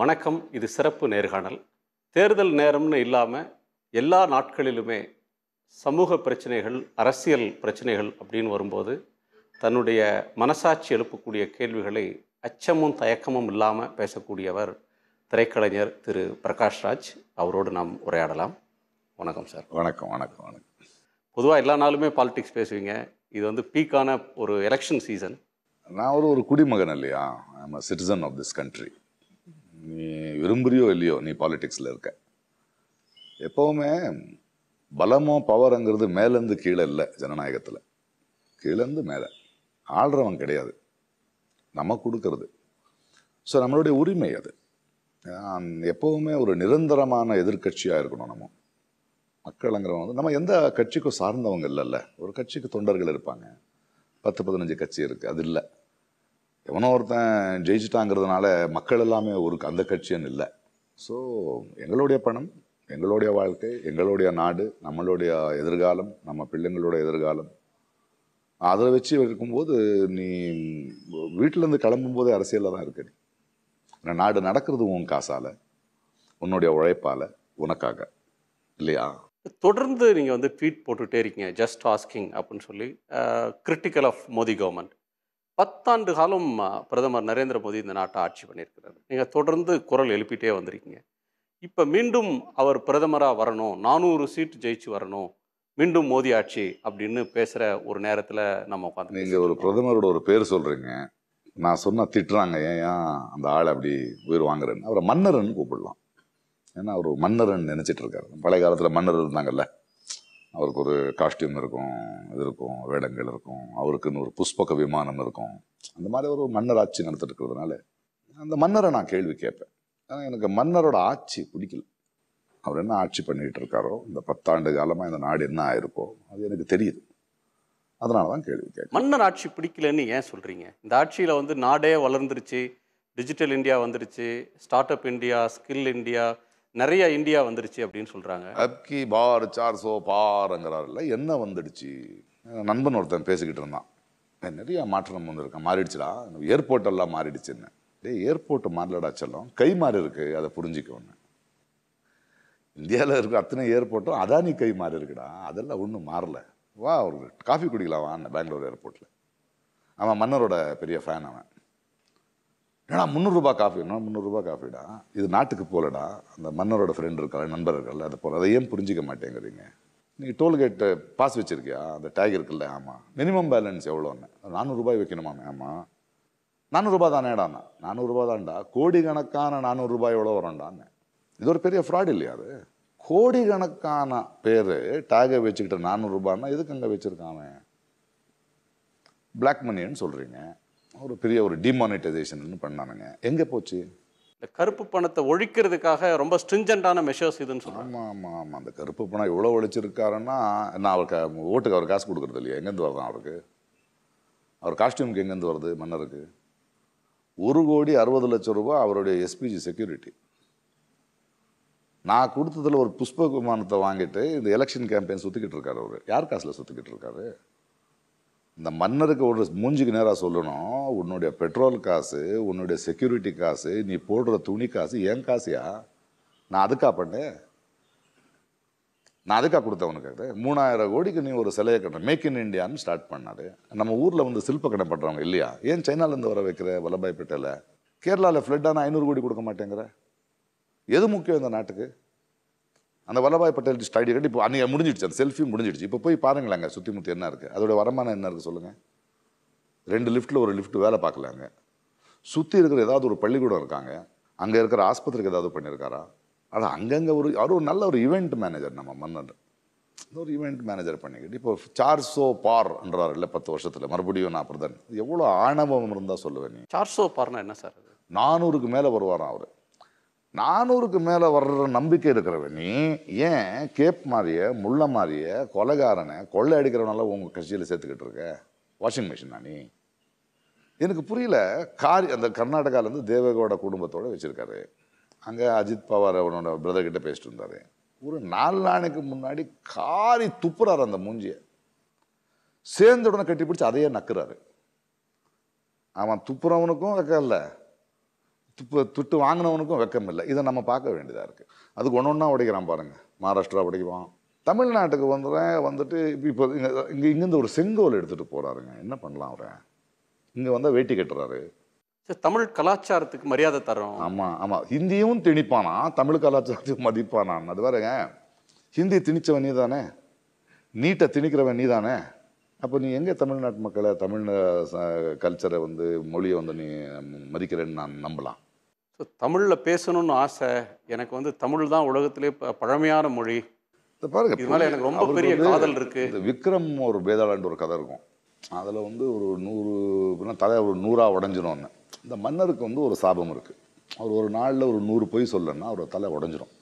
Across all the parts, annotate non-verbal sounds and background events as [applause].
வணக்கம் இது சிறப்பு நேர்காணல் தேர்தல் நேரம்னு இல்லாமல் எல்லா நாட்களிலுமே சமூக பிரச்சனைகள் அரசியல் பிரச்சனைகள் அப்படின்னு வரும்போது தன்னுடைய மனசாட்சி எழுப்பக்கூடிய கேள்விகளை அச்சமும் தயக்கமும் இல்லாமல் பேசக்கூடியவர் திரைக்கலைஞர் திரு பிரகாஷ்ராஜ் அவரோடு நாம் உரையாடலாம் வணக்கம் சார் வணக்கம் வணக்கம் வணக்கம் பொதுவாக எல்லா நாளுமே பாலிடிக்ஸ் பேசுவீங்க இது வந்து பீக்கான ஒரு எலெக்ஷன் சீசன் நான் ஒரு ஒரு குடிமகன் இல்லையா I am citizen of this country நீ விரும்புறியோ இல்லையோ நீ பாலிடிக்ஸில் இருக்க எப்போவுமே பலமோ பவருங்கிறது மேலேருந்து கீழே இல்லை ஜனநாயகத்தில் கீழேருந்து மேலே ஆள்றவன் கிடையாது நம்ம கொடுக்கறது ஸோ நம்மளுடைய உரிமை அது எப்போவுமே ஒரு நிரந்தரமான எதிர்கட்சியாக இருக்கணும் நம்ம மக்களுங்கிறவங்க வந்து நம்ம எந்த கட்சிக்கும் சார்ந்தவங்க இல்லைல்ல ஒரு கட்சிக்கு தொண்டர்கள் இருப்பாங்க பத்து பதினஞ்சு கட்சி இருக்குது அது இல்லை எவனோ ஒருத்தன் ஜெயிச்சிட்டாங்கிறதுனால மக்கள் எல்லாமே ஒரு அந்த கட்சின்னு இல்லை ஸோ எங்களுடைய பணம் எங்களுடைய வாழ்க்கை எங்களுடைய நாடு நம்மளுடைய எதிர்காலம் நம்ம பிள்ளைங்களோட எதிர்காலம் அதை வச்சு இருக்கும்போது நீ வீட்டிலேருந்து கிளம்பும்போதே அரசியலில் தான் இருக்க நீ ஏன்னா நாடு நடக்கிறது உன் காசால் உன்னுடைய உழைப்பால் உனக்காக இல்லையா தொடர்ந்து நீங்கள் வந்து ட்வீட் போட்டுகிட்டே இருக்கீங்க ஜஸ்ட் ஆஸ்கிங் அப்படின்னு சொல்லி கிரிட்டிக்கல் ஆஃப் மோதி கவர்மெண்ட் பத்தாண்டு காலம் பிரதமர் நரேந்திர மோடி இந்த நாட்டை ஆட்சி பண்ணியிருக்கிறார் நீங்கள் தொடர்ந்து குரல் எழுப்பிட்டே வந்திருக்கீங்க இப்போ மீண்டும் அவர் பிரதமராக வரணும் நானூறு சீட்டு ஜெயிச்சு வரணும் மீண்டும் மோடி ஆட்சி அப்படின்னு பேசுகிற ஒரு நேரத்தில் நம்ம உட்காந்து நீங்கள் ஒரு பிரதமரோட ஒரு பேர் சொல்கிறீங்க நான் சொன்னால் திட்டுறாங்க ஏன் அந்த ஆள் அப்படி உயிர் வாங்குறேன்னு அவரை மன்னர்னு கூப்பிடலாம் ஏன்னா அவர் மன்னர்னு நினச்சிட்டு இருக்காரு பழைய காலத்தில் மன்னர் இருந்தாங்கல்ல அவருக்கு ஒரு காஸ்டியூம் இருக்கும் இது இருக்கும் வேடங்கள் இருக்கும் அவருக்குன்னு ஒரு புஷ்பக விமானம் இருக்கும் அந்த மாதிரி ஒரு மன்னர் ஆட்சி நடத்திட்டு இருக்கிறதுனால அந்த மன்னரை நான் கேள்வி கேட்பேன் ஆனால் எனக்கு மன்னரோட ஆட்சி பிடிக்கல அவர் என்ன ஆட்சி பண்ணிக்கிட்டு இருக்காரோ இந்த பத்தாண்டு காலமாக இந்த நாடு என்ன ஆயிருக்கோ அது எனக்கு தெரியுது அதனால தான் கேள்வி கேட்பேன் மன்னர் ஆட்சி பிடிக்கலன்னு ஏன் சொல்கிறீங்க இந்த ஆட்சியில் வந்து நாடே வளர்ந்துருச்சு டிஜிட்டல் இந்தியா வந்துருச்சு start up India skill India நிறைய இந்தியா வந்துருச்சு அப்படின்னு சொல்கிறாங்க அப்கி பார் சார் சோ பாருங்கிறாருல என்ன வந்துடுச்சு நண்பன் ஒருத்தன் பேசிக்கிட்டு இருந்தான் நிறைய மாற்றம் வந்திருக்கான் மாறிடுச்சுடா ஏர்போர்ட்டெல்லாம் என்ன டே ஏர்போர்ட்டு மாறலடா செல்லும் கை மாறி இருக்கு அதை புரிஞ்சுக்கோன்னு இந்தியாவில் இருக்க அத்தனை ஏர்போர்ட்டும் அதானி கை மாறி இருக்குடா அதெல்லாம் ஒன்றும் மாறல வா ஒரு காஃபி குடிக்கலாம் வான்னு பெங்களூர் ஏர்போர்ட்டில் அவன் மன்னரோட பெரிய ஃபேன் அவன் ஏன்னா முந்நூறுரூபா காஃபினா முந்நூறுரூபா காஃபிடா இது நாட்டுக்கு போகலடா அந்த மன்னரோட ஃப்ரெண்ட் இருக்கா நண்பர் இருக்கல அது போல் அதை ஏன் புரிஞ்சிக்க மாட்டேங்கிறீங்க நீங்கள் டோல்கேட்டு பாஸ் வச்சுருக்கியா அந்த டேக் இருக்குல்ல ஆமாம் மினிமம் பேலன்ஸ் எவ்வளோன்னு நானூறுரூபாய் வைக்கணுமா ஆமாம் நானூறுரூபா தானேடாண்ணா நானூறுரூபா தான்டா கோடிக்கணக்கான நானூறுரூபாய் எவ்வளோ வரும்டான்னு இது ஒரு பெரிய ஃப்ராட் இல்லையா அது கோடிக்கணக்கான பேர் டேகை வச்சுக்கிட்ட நானூறுரூபான்னா எதுக்கு அங்கே வச்சுருக்காமே பிளாக் மணின்னு சொல்கிறீங்க ஒரு பெரிய ஒரு டிமானிட்டைசேஷன் பண்ணானுங்க எங்கே போச்சு இந்த கருப்பு பணத்தை ஒழிக்கிறதுக்காக ரொம்ப ஸ்ட்ரிஞ்சண்டான மெஷர்ஸ் இதுன்னு சொல்லுவாங்க ஆமாம் ஆமாம் ஆமாம் அந்த கருப்பு பணம் இவ்வளோ ஒழிச்சிருக்காருன்னா நான் அவருக்கு ஓட்டுக்கு அவர் காசு கொடுக்குறது இல்லையா எங்கேருந்து வருதான் அவருக்கு அவர் காஸ்டியூமுக்கு எங்கேருந்து வருது மன்னருக்கு ஒரு கோடி அறுபது லட்சம் ரூபா அவருடைய எஸ்பிஜி செக்யூரிட்டி நான் கொடுத்ததில் ஒரு புஷ்ப விமானத்தை வாங்கிட்டு இந்த எலெக்ஷன் கேம்பெயின் சுற்றிக்கிட்டு இருக்காரு அவர் யார் காசில் சுற்றிக்கிட்டு இருக்காரு இந்த மன்னருக்கு ஒரு மூஞ்சுக்கு நேராக சொல்லணும் உன்னுடைய பெட்ரோல் காசு உன்னுடைய செக்யூரிட்டி காசு நீ போடுற துணி காசு ஏன் காசியா நான் அதுக்காக பண்ணேன் நான் அதுக்காக கொடுத்தேன் உனக்கு மூணாயிரம் கோடிக்கு நீ ஒரு சிலையை கட்ட மேக் இன் இண்டியான்னு ஸ்டார்ட் பண்ணாரு நம்ம ஊரில் வந்து கடை பண்ணுறவங்க இல்லையா ஏன் சைனாலேருந்து வர வைக்கிற வல்லபாய் பேட்டையில் கேரளாவில் ஃப்ளட்டான ஐநூறு கோடி கொடுக்க மாட்டேங்கிற எது முக்கியம் இந்த நாட்டுக்கு அந்த வல்லபாய் பட்டேல் ஸ்டடியோட இப்போ அன்னைக்கு முடிஞ்சிடுச்சு அந்த செல்ஃபியும் முடிஞ்சிடுச்சு இப்போ போய் சுற்றி முற்றி என்ன இருக்குது அதோட வருமானம் என்ன இருக்குது சொல்லுங்கள் ரெண்டு லிஃப்ட்டில் ஒரு லிஃப்ட் வேலை பார்க்கலாங்க சுற்றி இருக்கிற ஏதாவது ஒரு பள்ளிக்கூடம் இருக்காங்க அங்கே இருக்கிற ஆஸ்பத்திரிக்கு ஏதாவது பண்ணியிருக்காரா ஆனால் அங்கங்கே ஒரு அவர் ஒரு நல்ல ஒரு ஈவெண்ட் மேனேஜர் நம்ம மன்னர் ஒரு ஈவெண்ட் மேனேஜர் பண்ணிக்கிட்டு இப்போ சார்சோ பார்ன்றார் இல்லை பத்து வருஷத்தில் மறுபடியும் நான் பிரதன் எவ்வளோ ஆணவம் இருந்தால் சொல்லுவேன் நீ சார்சோ பார்னா என்ன சார் நானூறுக்கு மேலே வருவாராம் அவர் நானூறுக்கு மேலே வர்ற நம்பிக்கை இருக்கிறவனி ஏன் கேப் மாதிரிய முள்ள மாதிரிய கொலைகாரனை கொள்ளை அடிக்கிறவனால உங்கள் கட்சியில் சேர்த்துக்கிட்டு இருக்க வாஷிங் மிஷினா நீ எனக்கு புரியல காரி அந்த கர்நாடகாவிலேருந்து தேவகோட குடும்பத்தோடு வச்சுருக்காரு அங்கே அஜித் பவார் அவனோட பிரதர்கிட்ட பேசிட்டு இருந்தார் ஒரு நாலு நாளைக்கு முன்னாடி காரி துப்புறாரு அந்த மூஞ்சியை சேர்ந்த உடனே கட்டி பிடிச்சி அதையே நக்குறாரு அவன் துப்புறவனுக்கும் வைக்கல இல்லை துப்பு துட்டு வாங்கினவனுக்கும் வெக்கம் இல்லை இதை நம்ம பார்க்க வேண்டியதாக இருக்குது அதுக்கு ஒன்று ஒன்றா உடைக்கிறான் பாருங்கள் மகாராஷ்டிரா உடைக்குவான் தமிழ்நாட்டுக்கு வந்துடுறேன் வந்துட்டு இப்போ இங்கே இங்கே இங்கேருந்து ஒரு செங்கோல் எடுத்துகிட்டு போகிறாருங்க என்ன பண்ணலாம் அவரை இங்கே வந்தால் வேட்டி கட்டுறாரு தமிழ் கலாச்சாரத்துக்கு மரியாதை தரோம் ஆமாம் ஆமாம் ஹிந்தியும் திணிப்பானா தமிழ் கலாச்சாரத்துக்கு மதிப்பானான் அது வேறுங்க ஹிந்தி திணிச்சவன் நீ தானே நீட்டை திணிக்கிறவன் நீ தானே அப்போ நீ எங்கே தமிழ்நாட்டு மக்களை தமிழ் கல்ச்சரை வந்து மொழியை வந்து நீ மதிக்கிறேன்னு நான் நம்பலாம் ஸோ தமிழில் பேசணும்னு ஆசை எனக்கு வந்து தமிழ் தான் உலகத்திலே பழமையான மொழி பாருங்க இதனால எனக்கு ரொம்ப பெரிய காதல் இருக்கு இந்த விக்ரம் ஒரு வேதாளன்ற ஒரு கதை இருக்கும் அதில் வந்து ஒரு நூறு தலை ஒரு நூறாக உடஞ்சிடும் இந்த மன்னருக்கு வந்து ஒரு சாபம் இருக்குது அவர் ஒரு நாளில் ஒரு நூறு பொய் சொல்லன்னா அவர் தலை உடஞ்சிரும்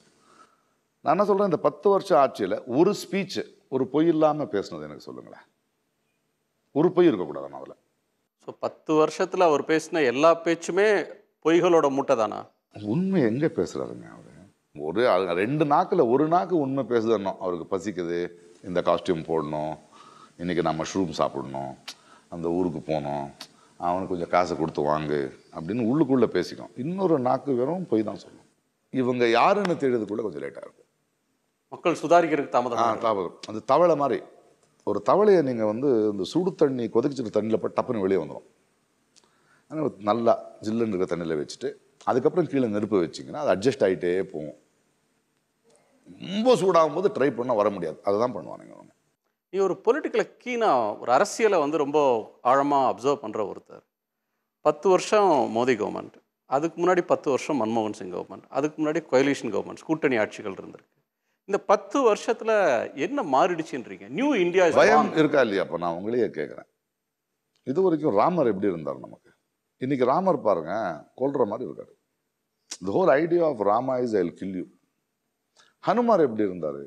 நான் என்ன சொல்கிறேன் இந்த பத்து வருஷம் ஆட்சியில் ஒரு ஸ்பீச்சு ஒரு பொய் இல்லாமல் பேசினது எனக்கு சொல்லுங்களேன் ஒரு பொய் இருக்கக்கூடாது அதில் ஸோ பத்து வருஷத்தில் அவர் பேசின எல்லா பேச்சுமே பொய்களோட மூட்டை தானா உண்மை எங்கே பேசுறாருங்க அவரு ஒரு ரெண்டு நாக்கில் ஒரு நாக்கு உண்மை பேசுதுன்னோ அவருக்கு பசிக்குது இந்த காஸ்டியூம் போடணும் இன்றைக்கி நான் மஷ்ரூம் சாப்பிடணும் அந்த ஊருக்கு போகணும் அவனுக்கு கொஞ்சம் காசை கொடுத்து வாங்கு அப்படின்னு உள்ளுக்குள்ளே பேசிக்கும் இன்னொரு நாக்கு வெறும் போய் தான் சொல்லும் இவங்க யாருன்னு தேடுறதுக்குள்ள கொஞ்சம் லேட்டாக இருக்கும் மக்கள் சுதாரிக்கிறதுக்கு தாமதம் ஆ தாமதம் அந்த தவளை மாதிரி ஒரு தவளையை நீங்கள் வந்து இந்த சுடு தண்ணி கொதிச்சிட்டு தண்ணியில் டப்புன்னு வெளியே வந்துடும் ஆனால் நல்லா ஜில்லுன்னு இருக்கிற தண்ணியில் வச்சுட்டு அதுக்கப்புறம் கீழே நெருப்பு வச்சிங்கன்னா அது அட்ஜஸ்ட் ஆகிட்டே போகும் ரொம்ப சூடாகும் போது ட்ரை பண்ணால் வர முடியாது அதை தான் பண்ணுவானுங்க அவங்க நீ ஒரு பொலிட்டிக்கலை கீனாக ஒரு அரசியலை வந்து ரொம்ப ஆழமாக அப்சர்வ் பண்ணுற ஒருத்தர் பத்து வருஷம் மோடி கவர்மெண்ட் அதுக்கு முன்னாடி பத்து வருஷம் மன்மோகன் சிங் கவர்மெண்ட் அதுக்கு முன்னாடி கொயலேஷன் கவர்மெண்ட் கூட்டணி ஆட்சிகள் இருந்திருக்கு இந்த பத்து வருஷத்தில் என்ன மாறிடுச்சுன்றீங்க நியூ இந்தியா பயம் இருக்கா இல்லையா அப்போ நான் உங்களையே கேட்குறேன் இது வரைக்கும் ராமர் எப்படி இருந்தார் நமக்கு இன்னைக்கு ராமர் பாருங்க கொல்ற மாதிரி இருக்காரு the whole idea of Rama is I'll kill you Hanumar எப்படி இருந்தார்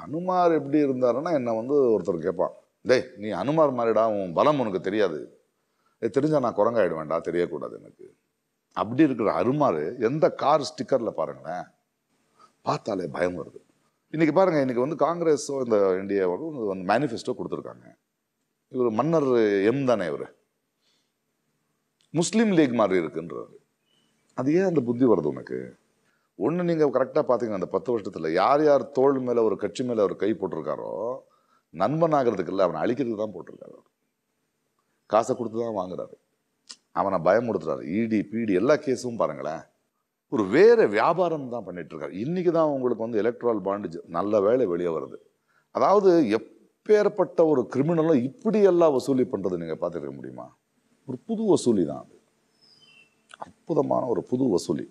ஹனுமார் எப்படி இருந்தாருன்னா என்னை வந்து ஒருத்தர் கேட்பான் டேய் நீ ஹனுமார் மாதிரிடா உன் பலம் உனக்கு தெரியாது ஏ தெரிஞ்சால் நான் குரங்காயிடுவேண்டா தெரியக்கூடாது எனக்கு அப்படி இருக்கிற அருமாறு எந்த கார் ஸ்டிக்கரில் பாருங்களேன் பார்த்தாலே பயம் வருது இன்றைக்கி பாருங்கள் இன்றைக்கி வந்து காங்கிரஸோ இந்த இந்தியாவோ வந்து மேனிஃபெஸ்டோ கொடுத்துருக்காங்க இவர் மன்னர் எம் தானே இவர் முஸ்லீம் லீக் மாதிரி இருக்குன்றார் அது ஏன் அந்த புத்தி வருது உனக்கு ஒன்று நீங்கள் கரெக்டாக பார்த்தீங்கன்னா அந்த பத்து வருஷத்தில் யார் யார் தோல் மேலே ஒரு கட்சி மேலே ஒரு கை போட்டிருக்காரோ நண்பன் ஆகிறதுக்கு இல்லை அவனை அழிக்கிறதுக்கு தான் போட்டிருக்காரு காசை கொடுத்து தான் வாங்குறாரு அவனை பயமுடுத்துறாரு இடி e பிடி எல்லா கேஸும் பாருங்களேன் ஒரு வேறு வியாபாரம் தான் இருக்காரு இன்றைக்கி தான் உங்களுக்கு வந்து எலக்ட்ரல் பாண்டேஜ் நல்ல வேலை வெளியே வருது அதாவது எப்பேற்பட்ட ஒரு கிரிமினலும் இப்படியெல்லாம் வசூலி பண்ணுறது நீங்கள் பார்த்துருக்க முடியுமா ஒரு புது வசூலி தான் அது அற்புதமான ஒரு புது வசூலி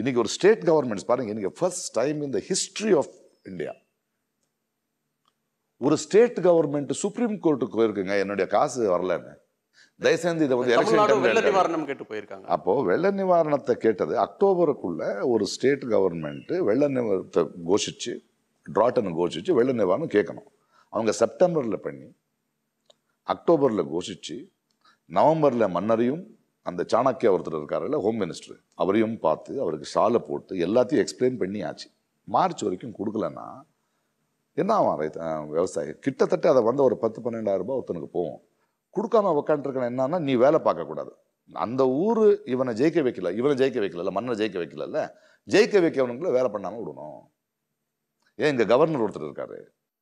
இன்றைக்கி ஒரு ஸ்டேட் கவர்மெண்ட்ஸ் பாருங்கள் இன்றைக்கி first time in the history of India ஒரு ஸ்டேட் கவர்மெண்ட் சுப்ரீம் கோர்ட்டுக்கு போயிருக்குங்க என்னுடைய காசு வரலன்னு தயவுசெய்து இதை வந்து எலெக்ஷன் வெள்ள நிவாரணம் கேட்டு போயிருக்காங்க அப்போ வெள்ள நிவாரணத்தை கேட்டது அக்டோபருக்குள்ள ஒரு ஸ்டேட் கவர்மெண்ட் வெள்ள நிவாரணத்தை கோஷிச்சு டிராட்டனை கோஷிச்சு வெள்ள நிவாரணம் கேட்கணும் அவங்க செப்டம்பரில் பண்ணி அக்டோபரில் கோஷிச்சு நவம்பரில் மன்னரையும் அந்த சாணக்கியா ஒருத்தர் இருக்கார் இல்லை ஹோம் மினிஸ்டர் அவரையும் பார்த்து அவருக்கு ஷாலை போட்டு எல்லாத்தையும் எக்ஸ்பிளைன் பண்ணி ஆச்சு மார்ச் வரைக்கும் கொடுக்கலன்னா என்ன ஆகும் ரைத் விவசாயி கிட்டத்தட்ட அதை வந்து ஒரு பத்து பன்னெண்டாயிரம் ரூபாய் ஒருத்தனுக்கு போவோம் கொடுக்காம உக்காண்டிருக்கணும் என்னன்னா நீ வேலை பார்க்கக்கூடாது அந்த ஊர் இவனை ஜெயிக்க வைக்கல இவனை ஜெயிக்க வைக்கல மன்னரை ஜெயிக்க வைக்கல ஜெயிக்க வைக்கவனுங்களை வேலை பண்ணாமல் விடணும் ஏன் இங்கே கவர்னர் ஒருத்தர் இருக்காரு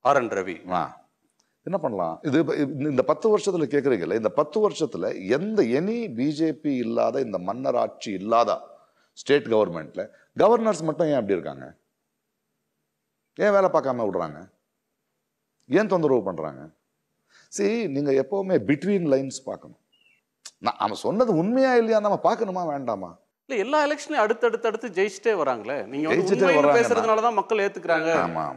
ஆர் என் ரவி ஆ என்ன பண்ணலாம் இது இந்த பத்து வருஷத்தில் கேட்குறீங்கல்ல இந்த பத்து வருஷத்தில் எந்த எனி பிஜேபி இல்லாத இந்த மன்னர் ஆட்சி இல்லாத ஸ்டேட் கவர்மெண்ட்டில் கவர்னர்ஸ் மட்டும் ஏன் அப்படி இருக்காங்க ஏன் வேலை பார்க்காம விடுறாங்க ஏன் தொந்தரவு பண்ணுறாங்க சரி நீங்கள் எப்போவுமே பிட்வீன் லைன்ஸ் பார்க்கணும் நான் அவன் சொன்னது உண்மையா இல்லையா நம்ம பார்க்கணுமா வேண்டாமா இல்லை எல்லா எலெக்ஷன்லையும் அடுத்தடுத்து அடுத்து ஜெயிச்சுட்டே வராங்களே நீங்கள் வந்து பேசுறதுனால தான் மக்கள் ஏற்றுக்கிறாங்க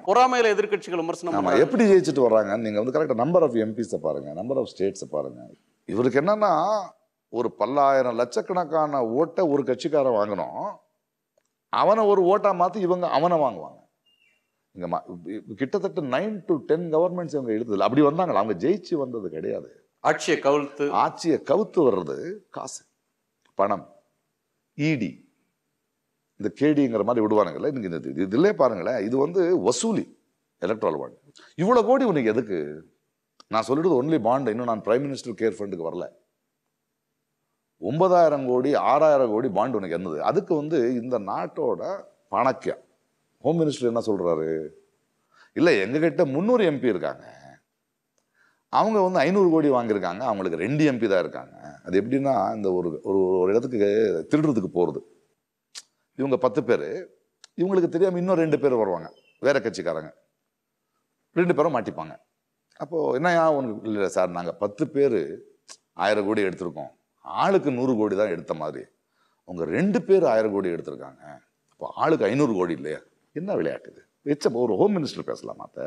பொறாமையில் எதிர்க்கட்சிகள் விமர்சனம் ஆமாம் எப்படி ஜெயிச்சுட்டு வராங்க நீங்கள் வந்து கரெக்ட் நம்பர் ஆஃப் எம்பிஸை பாருங்க நம்பர் ஆஃப் ஸ்டேட்ஸை பாருங்க இவருக்கு என்னன்னா ஒரு பல்லாயிரம் லட்சக்கணக்கான ஓட்டை ஒரு கட்சிக்காரன் வாங்கணும் அவனை ஒரு ஓட்டாக மாற்றி இவங்க அவனை வாங்குவாங்க இங்கே கிட்டத்தட்ட நைன் டு டென் கவர்மெண்ட்ஸ் இவங்க எழுதுதில்லை அப்படி வந்தாங்களா அவங்க ஜெயிச்சு வந்தது கிடையாது ஆட்சியை கவுத்து ஆட்சியை கவுத்து வர்றது காசு பணம் இடி இந்த கேடிங்கிற மாதிரி விடுவானுங்களே இன்னைக்கு இந்த இதுலேயே பாருங்களேன் இது வந்து வசூலி எலக்ட்ரல் பாண்ட் இவ்வளோ கோடி உனக்கு எதுக்கு நான் சொல்லிடுது ஒன்லி பாண்டு இன்னும் நான் பிரைம் மினிஸ்டர் கேர் ஃபண்டுக்கு வரல ஒன்பதாயிரம் கோடி ஆறாயிரம் கோடி பாண்டு உனக்கு என்னது அதுக்கு வந்து இந்த நாட்டோட பணக்கியம் ஹோம் மினிஸ்டர் என்ன சொல்கிறாரு இல்லை எங்ககிட்ட முன்னூறு எம்பி இருக்காங்க அவங்க வந்து ஐநூறு கோடி வாங்கியிருக்காங்க அவங்களுக்கு ரெண்டு எம்பி தான் இருக்காங்க அது எப்படின்னா இந்த ஒரு ஒரு ஒரு இடத்துக்கு திருடுறதுக்கு போகிறது இவங்க பத்து பேர் இவங்களுக்கு தெரியாமல் இன்னும் ரெண்டு பேர் வருவாங்க வேற கட்சிக்காரங்க ரெண்டு பேரும் மாட்டிப்பாங்க அப்போது என்னையா உனக்கு இல்லை சார் நாங்கள் பத்து பேர் ஆயிரம் கோடி எடுத்திருக்கோம் ஆளுக்கு நூறு கோடி தான் எடுத்த மாதிரி அவங்க ரெண்டு பேர் ஆயிரம் கோடி எடுத்திருக்காங்க அப்போ ஆளுக்கு ஐநூறு கோடி இல்லையா என்ன விளையாட்டுது வச்சப்போ ஒரு ஹோம் மினிஸ்டர் பேசலாமா அத்தை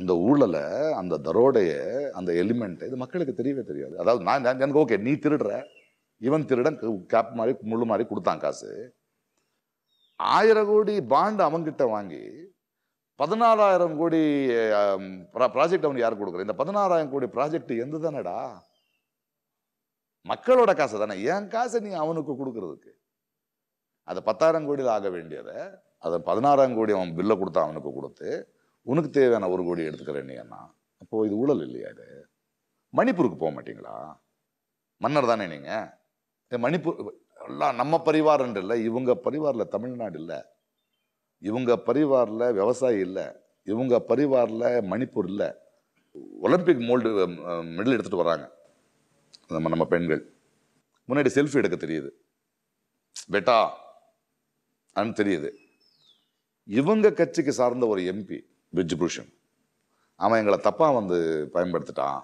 அந்த ஊழலை அந்த தரோடைய அந்த எலிமெண்ட்டை இது மக்களுக்கு தெரியவே தெரியாது அதாவது நான் எனக்கு ஓகே நீ திருடுற இவன் திருடன் கேப் மாதிரி முள்ளு மாதிரி கொடுத்தான் காசு ஆயிரம் கோடி பாண்டு அவங்கிட்ட வாங்கி பதினாறாயிரம் கோடி ப்ராஜெக்ட் அவனுக்கு யார் கொடுக்குற இந்த பதினாறாயிரம் கோடி ப்ராஜெக்ட் எந்த தானடா மக்களோட காசு தானே என் காசை நீ அவனுக்கு கொடுக்கறதுக்கு அது பத்தாயிரம் கோடியில் ஆக வேண்டியதை அதை பதினாறாயிரம் கோடி அவன் பில்லை கொடுத்தான் அவனுக்கு கொடுத்து உனக்கு தேவையான ஒரு கோடி எடுத்துக்கிறேன் நீ அண்ணா அப்போது இது ஊழல் இல்லையா இது மணிப்பூருக்கு போக மாட்டீங்களா மன்னர் தானே நீங்கள் மணிப்பூர் எல்லாம் நம்ம பரிவாரன்று இல்லை இவங்க பரிவாரில் தமிழ்நாடு இல்லை இவங்க பரிவாரில் விவசாயி இல்லை இவங்க பரிவாரில் மணிப்பூர் இல்லை ஒலிம்பிக் மோல்டு மெடல் எடுத்துகிட்டு வராங்க நம்ம நம்ம பெண்கள் முன்னாடி செல்ஃபி எடுக்க தெரியுது பெட்டா அனு தெரியுது இவங்க கட்சிக்கு சார்ந்த ஒரு எம்பி புருஷன் அவன் எங்களை தப்பாக வந்து பயன்படுத்திட்டான்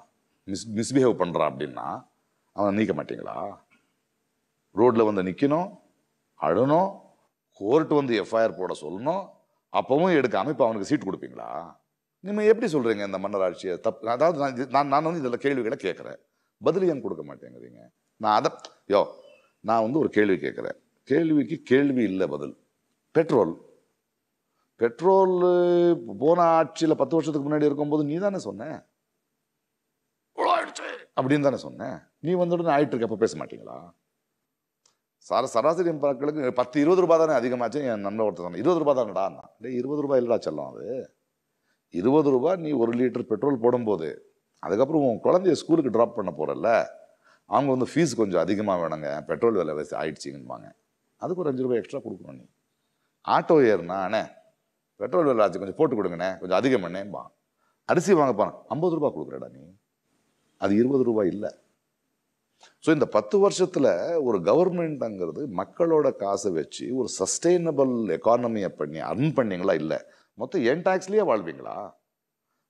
மிஸ் மிஸ்பிஹேவ் பண்ணுறான் அப்படின்னா அவனை நீக்க மாட்டிங்களா ரோட்டில் வந்து நிற்கணும் அழணும் கோர்ட்டு வந்து எஃப்ஐஆர் போட சொல்லணும் அப்பவும் எடுக்காமல் இப்போ அவனுக்கு சீட் கொடுப்பீங்களா நீங்கள் எப்படி சொல்கிறீங்க இந்த மன்னர் ஆட்சியை தப்பு அதாவது நான் நான் நான் வந்து இதில் கேள்விகளை கேட்குறேன் பதில் ஏன் கொடுக்க மாட்டேங்கிறீங்க நான் அதை யோ நான் வந்து ஒரு கேள்வி கேட்குறேன் கேள்விக்கு கேள்வி இல்லை பதில் பெட்ரோல் பெட்ரோல் போன ஆட்சியில் பத்து வருஷத்துக்கு முன்னாடி இருக்கும்போது நீ தானே சொன்ன அப்படின்னு தானே சொன்னேன் நீ உடனே ஆயிட்டு இருக்க அப்போ பேச மாட்டீங்களா சார சராசரி மக்களுக்கு பத்து இருபது ரூபாய் தானே அதிகமாச்சு என் நண்பர் ஒருத்தர் சொன்னேன் இருபது ரூபாய் தானடா டாண்ணா இல்லை இருபது ரூபாய் இல்லடா செல்லும் அது இருபது ரூபாய் நீ ஒரு லிட்டர் பெட்ரோல் போடும்போது அதுக்கப்புறம் உன் குழந்தைய ஸ்கூலுக்கு ட்ராப் பண்ண போகிறல்ல அவங்க வந்து ஃபீஸ் கொஞ்சம் அதிகமாக வேணுங்க பெட்ரோல் விலை வாங்க அதுக்கு ஒரு அஞ்சு ரூபாய் எக்ஸ்ட்ரா கொடுக்கணும் நீ ஆட்டோ ஏறுனா அண்ணே பெட்ரோல் விலை ஆச்சு கொஞ்சம் போட்டு கொடுங்கண்ணே கொஞ்சம் அதிகம் பண்ணேன்பா அரிசி வாங்க ஐம்பது ரூபா கொடுக்குறடா நீ அது இருபது ரூபாய் இல்லை ஸோ இந்த பத்து வருஷத்தில் ஒரு கவர்மெண்ட்டுங்கிறது மக்களோட காசை வச்சு ஒரு சஸ்டெயினபிள் எக்கானமியை பண்ணி அர்ன் பண்ணிங்களா இல்லை மொத்தம் என் டேக்ஸ்லேயே வாழ்வீங்களா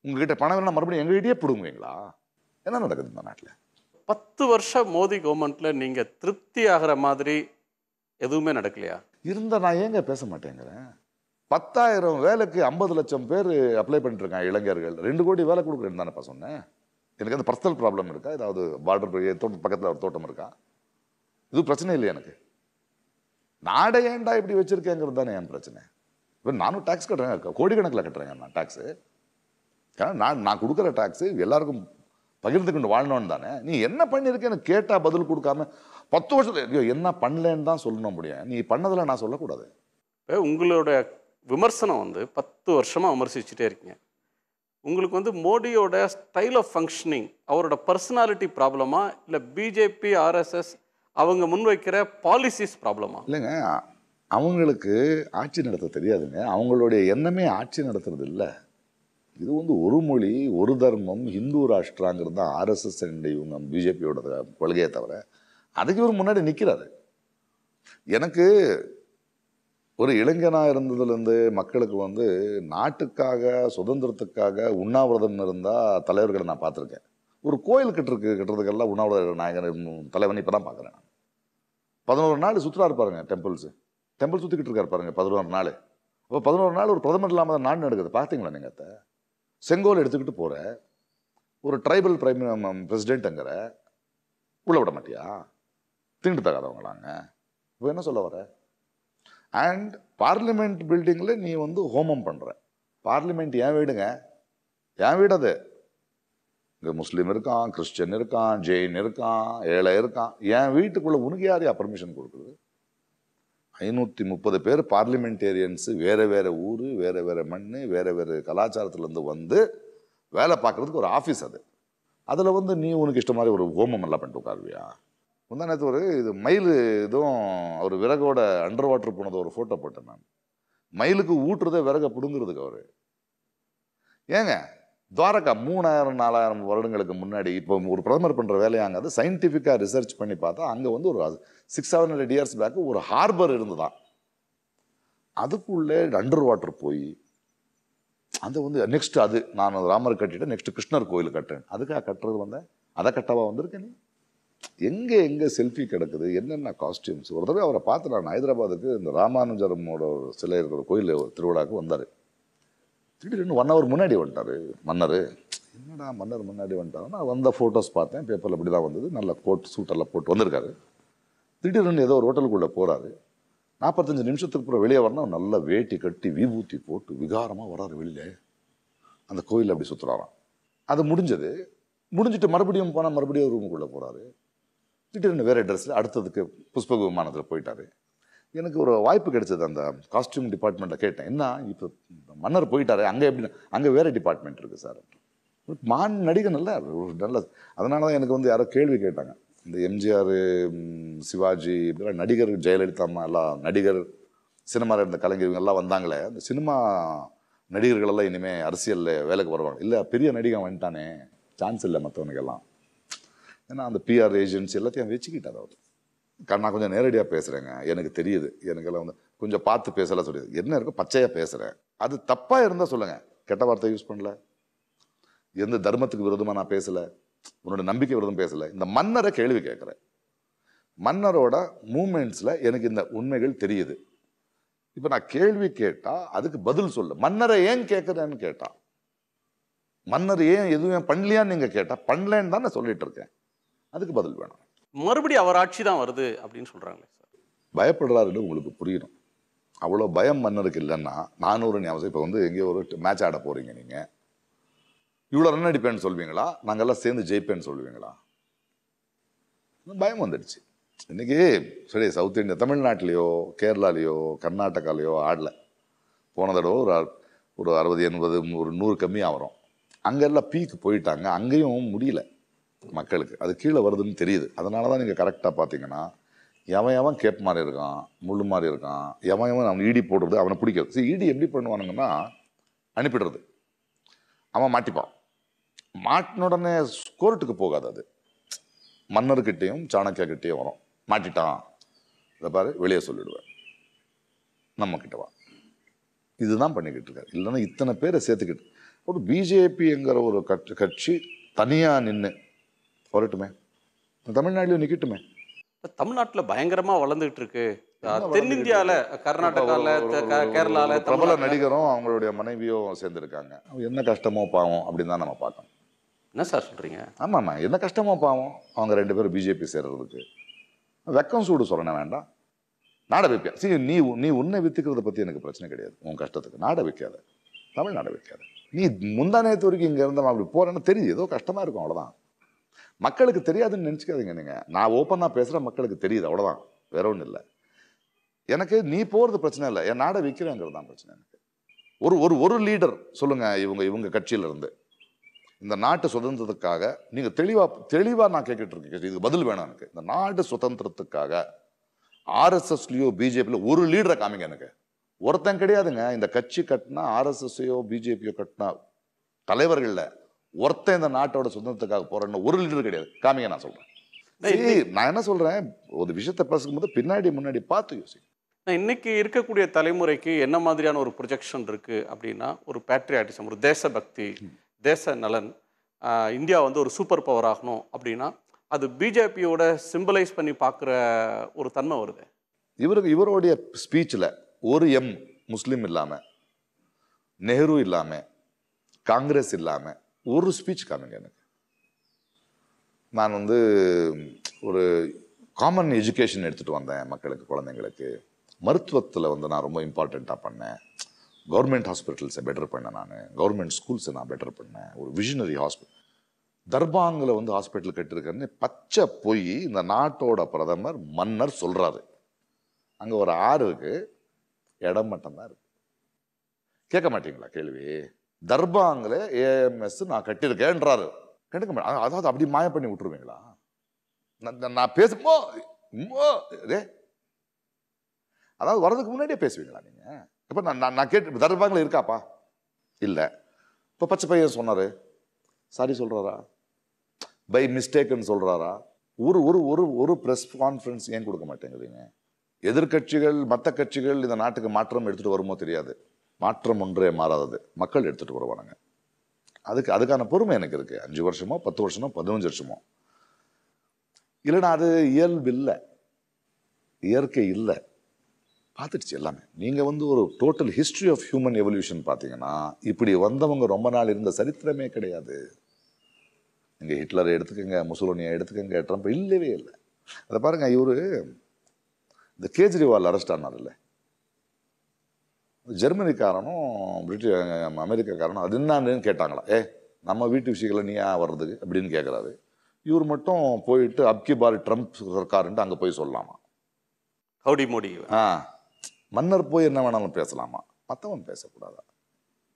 உங்ககிட்ட பணம் வேணால் மறுபடியும் எங்ககிட்டயே பிடுங்குவீங்களா என்ன நடக்குது இந்த நாட்டில் பத்து வருஷம் மோடி கவர்மெண்ட்டில் நீங்கள் திருப்தி ஆகிற மாதிரி எதுவுமே நடக்கலையா இருந்தால் நான் ஏங்க பேச மாட்டேங்கிறேன் பத்தாயிரம் வேலைக்கு ஐம்பது லட்சம் பேர் அப்ளை பண்ணிட்டுருக்காங்க இளைஞர்கள் ரெண்டு கோடி வேலை கொடுக்குறேன்னு தானேப்பா சொன்னேன் எனக்கு அந்த பர்சனல் ப்ராப்ளம் இருக்கா ஏதாவது பார்டர் தோட்டம் பக்கத்தில் ஒரு தோட்டம் இருக்கா இது பிரச்சனை இல்லை எனக்கு நாடே ஏன்டா இப்படி வச்சுருக்கேங்கிறது தானே என் பிரச்சனை இப்போ நானும் டேக்ஸ் கட்டுறேன் கோடிக்கணக்கில் கட்டுறேங்க நான் டேக்ஸு ஏன்னா நான் நான் கொடுக்குற டேக்ஸு எல்லாருக்கும் பகிர்ந்து கொண்டு வாழணும்னு தானே நீ என்ன பண்ணியிருக்கேன்னு கேட்டால் பதில் கொடுக்காம பத்து வருஷத்துக்கு ஐயோ என்ன பண்ணலன்னு தான் சொல்லணும் முடியும் நீ பண்ணதில் நான் சொல்லக்கூடாது உங்களோட விமர்சனம் வந்து பத்து வருஷமாக விமர்சிச்சுட்டே இருக்கீங்க உங்களுக்கு வந்து மோடியோட ஸ்டைல் ஆஃப் ஃபங்க்ஷனிங் அவரோட பர்சனாலிட்டி ப்ராப்ளமா இல்லை பிஜேபி ஆர்எஸ்எஸ் அவங்க முன்வைக்கிற பாலிசிஸ் ப்ராப்ளமா இல்லைங்க அவங்களுக்கு ஆட்சி நடத்த தெரியாதுங்க அவங்களுடைய எண்ணமே ஆட்சி நடத்துறது இல்லை இது வந்து ஒரு மொழி ஒரு தர்மம் ஹிந்து ராஷ்டிராங்கிறது தான் ஆர்எஸ்எஸ் இவங்க பிஜேபியோட கொள்கையை தவிர அதுக்கு இவர் முன்னாடி நிற்கிறாரு எனக்கு ஒரு இளைஞனாக இருந்ததுலேருந்து மக்களுக்கு வந்து நாட்டுக்காக சுதந்திரத்துக்காக உண்ணாவிரதம் இருந்தால் தலைவர்களை நான் பார்த்துருக்கேன் ஒரு கோயில் கட்டுறதுக்கு கட்டுறதுக்கெல்லாம் உண்ணாவிரத நாயகன் தலைவன் இப்போ தான் பார்க்குறேன் பதினோரு நாள் சுற்றுலா இருப்பாருங்க டெம்பிள்ஸு டெம்பிள் சுற்றிக்கிட்டு இருக்காரு பாருங்க பதினோரு நாள் அப்போ பதினோரு நாள் ஒரு பிரதமர் இல்லாமல் தான் நாடு நடக்குது பார்த்தீங்களா நீங்கள் அத்தை செங்கோல் எடுத்துக்கிட்டு போகிற ஒரு ட்ரைபல் பிரைம் பிரசிடென்ட்டுங்கிற உள்ளே விட மாட்டியா தீண்டு தகாதவங்களாங்க இப்போ என்ன சொல்ல வர அண்ட் பார்லிமெண்ட் பில்டிங்கில் நீ வந்து ஹோமம் பண்ணுற பார்லிமெண்ட் ஏன் வீடுங்க ஏன் வீடு அது இங்கே முஸ்லீம் இருக்கான் கிறிஸ்டின் இருக்கான் ஜெயின் இருக்கான் ஏழை இருக்கான் என் வீட்டுக்குள்ளே உனக்கு யார் யா பர்மிஷன் கொடுக்குறது ஐநூற்றி முப்பது பேர் பார்லிமெண்டேரியன்ஸு வேறு வேறு ஊர் வேறு வேறு மண் வேறு வேறு கலாச்சாரத்துலேருந்து வந்து வேலை பார்க்குறதுக்கு ஒரு ஆஃபீஸ் அது அதில் வந்து நீ உனக்கு இஷ்ட மாதிரி ஒரு ஹோமம் எல்லாம் பண்ணிட்டு உட்காருவியா முந்தானத்து ஒரு இது மயில் இதுவும் அவர் விறகோட அண்டர் வாட்டர் போனது ஒரு ஃபோட்டோ போட்டேன் நான் மயிலுக்கு ஊட்டுறதே விறகை பிடுங்குறதுக்கு அவர் ஏங்க துவாரகா மூணாயிரம் நாலாயிரம் வருடங்களுக்கு முன்னாடி இப்போ ஒரு பிரதமர் பண்ணுற வேலையாங்க அது சயின்டிஃபிக்காக ரிசர்ச் பண்ணி பார்த்தா அங்கே வந்து ஒரு six seven hundred years back ஒரு ஹார்பர் இருந்துதான் அதுக்குள்ளே அண்டர் வாட்டர் போய் அந்த வந்து நெக்ஸ்ட் அது நான் ராமர் கட்டிட்டு நெக்ஸ்ட் கிருஷ்ணர் கோயில் கட்டுறேன் அதுக்காக கட்டுறது வந்தேன் அதை கட்டவா வந்திருக்கேன் நீ எங்கே எங்கே செல்ஃபி கிடக்குது என்னென்ன காஸ்டியூம்ஸ் ஒரு தடவை அவரை பார்த்து நான் ஹைதராபாத்துக்கு இந்த ராமானுஜரமோட ஒரு சிலை இருக்கிற கோயில் திருவிழாவுக்கு வந்தார் திடீர்னு ஒன் ஹவர் முன்னாடி வந்துட்டார் மன்னர் என்னடா மன்னர் முன்னாடி வந்துட்டாருன்னா வந்த ஃபோட்டோஸ் பார்த்தேன் பேப்பரில் இப்படி தான் வந்தது நல்ல கோட் சூட்டெல்லாம் போட்டு வந்திருக்காரு திடீர்னு ஏதோ ஒரு ஹோட்டலுக்குள்ளே போகிறாரு நாற்பத்தஞ்சு நிமிஷத்துக்கு அப்புறம் வெளியே வரணும் நல்லா வேட்டி கட்டி விபூத்தி போட்டு விகாரமாக வராரு வெளியில் அந்த கோயில் அப்படி சுற்றுறாராம் அது முடிஞ்சது முடிஞ்சிட்டு மறுபடியும் போனால் மறுபடியும் ரூமுக்குள்ளே போகிறாரு திடீர்னு வேறு ட்ரெஸ்ஸில் அடுத்ததுக்கு புஷ்பக விமானத்தில் போயிட்டார் எனக்கு ஒரு வாய்ப்பு கிடைச்சது அந்த காஸ்ட்யூம் டிபார்ட்மெண்ட்டில் கேட்டேன் என்ன இப்போ மன்னர் போயிட்டாரு அங்கே எப்படி அங்கே வேறு டிபார்ட்மெண்ட் இருக்குது சார் மான் நடிகை நல்ல ஒரு நல்ல அதனால தான் எனக்கு வந்து யாரோ கேள்வி கேட்டாங்க இந்த எம்ஜிஆர் சிவாஜி இப்படிலாம் நடிகர் ஜெயலலிதா அம்மா எல்லாம் நடிகர் சினிமாவில் இருந்த கலைஞர்கள் எல்லாம் வந்தாங்களே அந்த சினிமா நடிகர்களெல்லாம் இனிமேல் அரசியலில் வேலைக்கு வருவாங்க இல்லை பெரிய நடிகன் வந்துட்டானே சான்ஸ் இல்லை மற்றவனுக்கெல்லாம் ஏன்னா அந்த பிஆர் ஏஜென்சி எல்லாத்தையும் வச்சுக்கிட்டார் அவர் நான் கொஞ்சம் நேரடியாக பேசுகிறேங்க எனக்கு தெரியுது எனக்கெல்லாம் வந்து கொஞ்சம் பார்த்து பேசலாம் சொல்லியது என்ன இருக்கோ பச்சையாக பேசுகிறேன் அது தப்பாக இருந்தால் சொல்லுங்கள் கெட்ட வார்த்தை யூஸ் பண்ணல எந்த தர்மத்துக்கு விரோதமாக நான் பேசலை உன்னோட நம்பிக்கை விரோதம் பேசலை இந்த மன்னரை கேள்வி கேட்குறேன் மன்னரோட மூமெண்ட்ஸில் எனக்கு இந்த உண்மைகள் தெரியுது இப்போ நான் கேள்வி கேட்டால் அதுக்கு பதில் சொல்லு மன்னரை ஏன் கேட்குறேன்னு கேட்டால் மன்னர் ஏன் எதுவும் பண்ணலையான்னு நீங்கள் கேட்டால் பண்ணலன்னு தான் நான் சொல்லிட்டு இருக்கேன் அதுக்கு பதில் வேணும் மறுபடியும் அவர் ஆட்சி தான் வருது அப்படின்னு சொல்கிறாங்களே சார் பயப்படுறாருன்னு உங்களுக்கு புரியணும் அவ்வளோ பயம் மன்னருக்கு இல்லைன்னா நானூறு ஞாபகம் இப்போ வந்து எங்கேயோ ஒரு மேட்ச் ஆட போகிறீங்க நீங்கள் இவ்வளோ ரன் அடிப்பேன்னு சொல்வீங்களா நாங்கள்லாம் சேர்ந்து ஜெயிப்பேன்னு சொல்லுவீங்களா பயம் வந்துடுச்சு இன்றைக்கி சரி சவுத் இந்தியா தமிழ்நாட்டிலேயோ கேரளாலேயோ கர்நாடகாலேயோ ஆடலை போன தடவை ஒரு ஒரு அறுபது எண்பது ஒரு நூறு கம்மியாக வரும் அங்கெல்லாம் பீக்கு போயிட்டாங்க அங்கேயும் முடியல மக்களுக்கு அது கீழே வருதுன்னு தெரியுது அதனால தான் நீங்கள் கரெக்டாக பார்த்தீங்கன்னா எவன் எவன் கேப் மாதிரி இருக்கான் முள் மாதிரி இருக்கான் எவன் எவன் அவன் இடி e போடுறது அவனை பிடிக்கிறது சரி இடி e எப்படி பண்ணுவானுங்கன்னா அனுப்பிடுறது அவன் மாட்டிப்பான் மாட்டின உடனே கோர்ட்டுக்கு போகாது அது மன்னர்கிட்டையும் சாணக்கியாக்கிட்டையும் வரும் மாட்டிட்டான் இதை பாரு வெளியே சொல்லிடுவேன் நம்ம கிட்டவா இதுதான் பண்ணிக்கிட்டு இருக்காரு இல்லைன்னா இத்தனை பேரை சேர்த்துக்கிட்டு ஒரு பிஜேபிங்கிற ஒரு கட்சி தனியாக நின்று வரட்டுமே தமிழ்நாட்டிலும் நிற்கட்டுமே தமிழ்நாட்டில் பயங்கரமாக வளர்ந்துகிட்டு இருக்கு தென்னிந்தியாவில் கர்நாடகாவில் கேரளாவில் பிரபல நடிகரும் அவங்களுடைய மனைவியும் சேர்ந்துருக்காங்க என்ன கஷ்டமோ பாவம் அப்படின்னு தான் நம்ம பார்க்கணும் என்ன சார் சொல்கிறீங்க ஆமாம் என்ன கஷ்டமோ பாவம் அவங்க ரெண்டு பேரும் பிஜேபி சேர்றதுக்கு வெக்கம் சூடு சொல்லணும் வேண்டாம் நாட வைப்பியா சரி நீ நீ உன்னை வித்துக்கிறத பற்றி எனக்கு பிரச்சனை கிடையாது உன் கஷ்டத்துக்கு நாட வைக்காத தமிழ் நாட வைக்காத நீ முந்தா வரைக்கும் இங்கே இருந்தவன் அப்படி போகிறேன்னு தெரியுது ஏதோ கஷ்டமாக இருக்கும் அவ்வளோதான் மக்களுக்கு தெரியாதுன்னு நினச்சிக்காதீங்க நீங்கள் நான் ஓப்பனாக பேசுகிற மக்களுக்கு தெரியுது அவ்வளோதான் வேற ஒன்றும் இல்லை எனக்கு நீ போகிறது பிரச்சனை இல்லை என் நாடை விற்கிறேங்கிறது தான் பிரச்சனை எனக்கு ஒரு ஒரு ஒரு லீடர் சொல்லுங்கள் இவங்க இவங்க கட்சியிலேருந்து இந்த நாட்டு சுதந்திரத்துக்காக நீங்கள் தெளிவாக தெளிவாக நான் கேட்டுட்டு இருக்கேன் இதுக்கு பதில் வேணும் எனக்கு இந்த நாட்டு சுதந்திரத்துக்காக ஆர்எஸ்எஸ்லையோ பிஜேபியில் ஒரு லீடரை காமிங்க எனக்கு ஒருத்தன் கிடையாதுங்க இந்த கட்சி கட்டினா ஆர்எஸ்எஸ்ஸையோ பிஜேபியோ கட்டினா தலைவர்களில் ஒருத்தன் இந்த நாட்டோட சுதந்திரத்துக்காக போறேன்னு ஒரு லீடர் கிடையாது காமிங்க நான் சொல்றேன் நான் என்ன சொல்றேன் ஒரு விஷயத்தை பேசும்போது பின்னாடி முன்னாடி பார்த்து யோசிக்கும் இன்னைக்கு இருக்கக்கூடிய தலைமுறைக்கு என்ன மாதிரியான ஒரு ப்ரொஜெக்ஷன் இருக்கு அப்படின்னா ஒரு பேட்ரியாட்டிசம் ஒரு தேசபக்தி தேச நலன் இந்தியா வந்து ஒரு சூப்பர் பவர் ஆகணும் அப்படின்னா அது பிஜேபியோட சிம்பிளைஸ் பண்ணி பார்க்குற ஒரு தன்மை வருது இவருக்கு இவருடைய ஸ்பீச்சில் ஒரு எம் முஸ்லீம் இல்லாமல் நெஹ்ரு இல்லாமல் காங்கிரஸ் இல்லாமல் ஒரு ஸ்பீச் காமிங்க எனக்கு நான் வந்து ஒரு காமன் எஜுகேஷன் எடுத்துகிட்டு வந்தேன் மக்களுக்கு குழந்தைங்களுக்கு மருத்துவத்தில் வந்து நான் ரொம்ப இம்பார்ட்டண்ட்டாக பண்ணேன் கவர்மெண்ட் ஹாஸ்பிட்டல்ஸை பெட்டர் பண்ணேன் நான் கவர்மெண்ட் ஸ்கூல்ஸை நான் பெட்டர் பண்ணேன் ஒரு விஷனரி ஹாஸ்பிட்டல் தர்பாங்கில் வந்து ஹாஸ்பிட்டல் கட்டிருக்கேன்னு பச்சை போய் இந்த நாட்டோட பிரதமர் மன்னர் சொல்கிறாரு அங்கே ஒரு ஆறு இருக்குது இடம் மட்டும்தான் இருக்குது கேட்க மாட்டீங்களா கேள்வி தர்பாங்கில் ஏஎம்எஸ் நான் கட்டியிருக்கேன்றாரு கண்டுக்க மாட்டேன் அதாவது அப்படி மாய பண்ணி விட்டுருவீங்களா நான் பேசுமோ ரே அதாவது வர்றதுக்கு முன்னாடியே பேசுவீங்களா நீங்கள் இப்ப நான் நான் கேட்டு தர்பாங்கில் இருக்காப்பா இல்லை இப்போ பச்சை பையன் சொன்னார் சாரி சொல்கிறாரா பை மிஸ்டேக்குன்னு சொல்கிறாரா ஒரு ஒரு ஒரு ஒரு ப்ரெஸ் கான்ஃபரன்ஸ் ஏன் கொடுக்க மாட்டேங்குதுங்க எதிர்கட்சிகள் மற்ற கட்சிகள் இந்த நாட்டுக்கு மாற்றம் எடுத்துகிட்டு வருமோ தெரியாது மாற்றம் ஒன்றே மாறாதது மக்கள் எடுத்துகிட்டு வருவானுங்க அதுக்கு அதுக்கான பொறுமை எனக்கு இருக்குது அஞ்சு வருஷமோ பத்து வருஷமோ பதினஞ்சு வருஷமோ இல்லைனா அது இயல்பு இல்லை இயற்கை இல்லை பார்த்துடுச்சு எல்லாமே நீங்கள் வந்து ஒரு total history of human evolution பார்த்தீங்கன்னா இப்படி வந்தவங்க ரொம்ப நாள் இருந்த சரித்திரமே கிடையாது இங்கே ஹிட்லரை எடுத்துக்கோங்க முசுலோனியா எடுத்துக்கோங்க ட்ரம்ப் இல்லவே இல்லை அதை பாருங்கள் இவர் இந்த கேஜ்ரிவால் அரெஸ்ட் ஆனார் இல்லை ஜெர்மனிக்காரனும் பிரிட்டிஷ் அமெரிக்காக்காரனும் அது என்னன்னு கேட்டாங்களா ஏ நம்ம வீட்டு விஷயங்களை நீ ஏன் வர்றதுக்கு அப்படின்னு கேட்குறாரு இவர் மட்டும் போயிட்டு அப்கி பார் ட்ரம்ப் சர்க்காருன்ட்டு அங்கே போய் சொல்லலாமா ஹவுடி மோடி ஆ மன்னர் போய் என்ன வேணாலும் பேசலாமா மற்றவன் பேசக்கூடாதா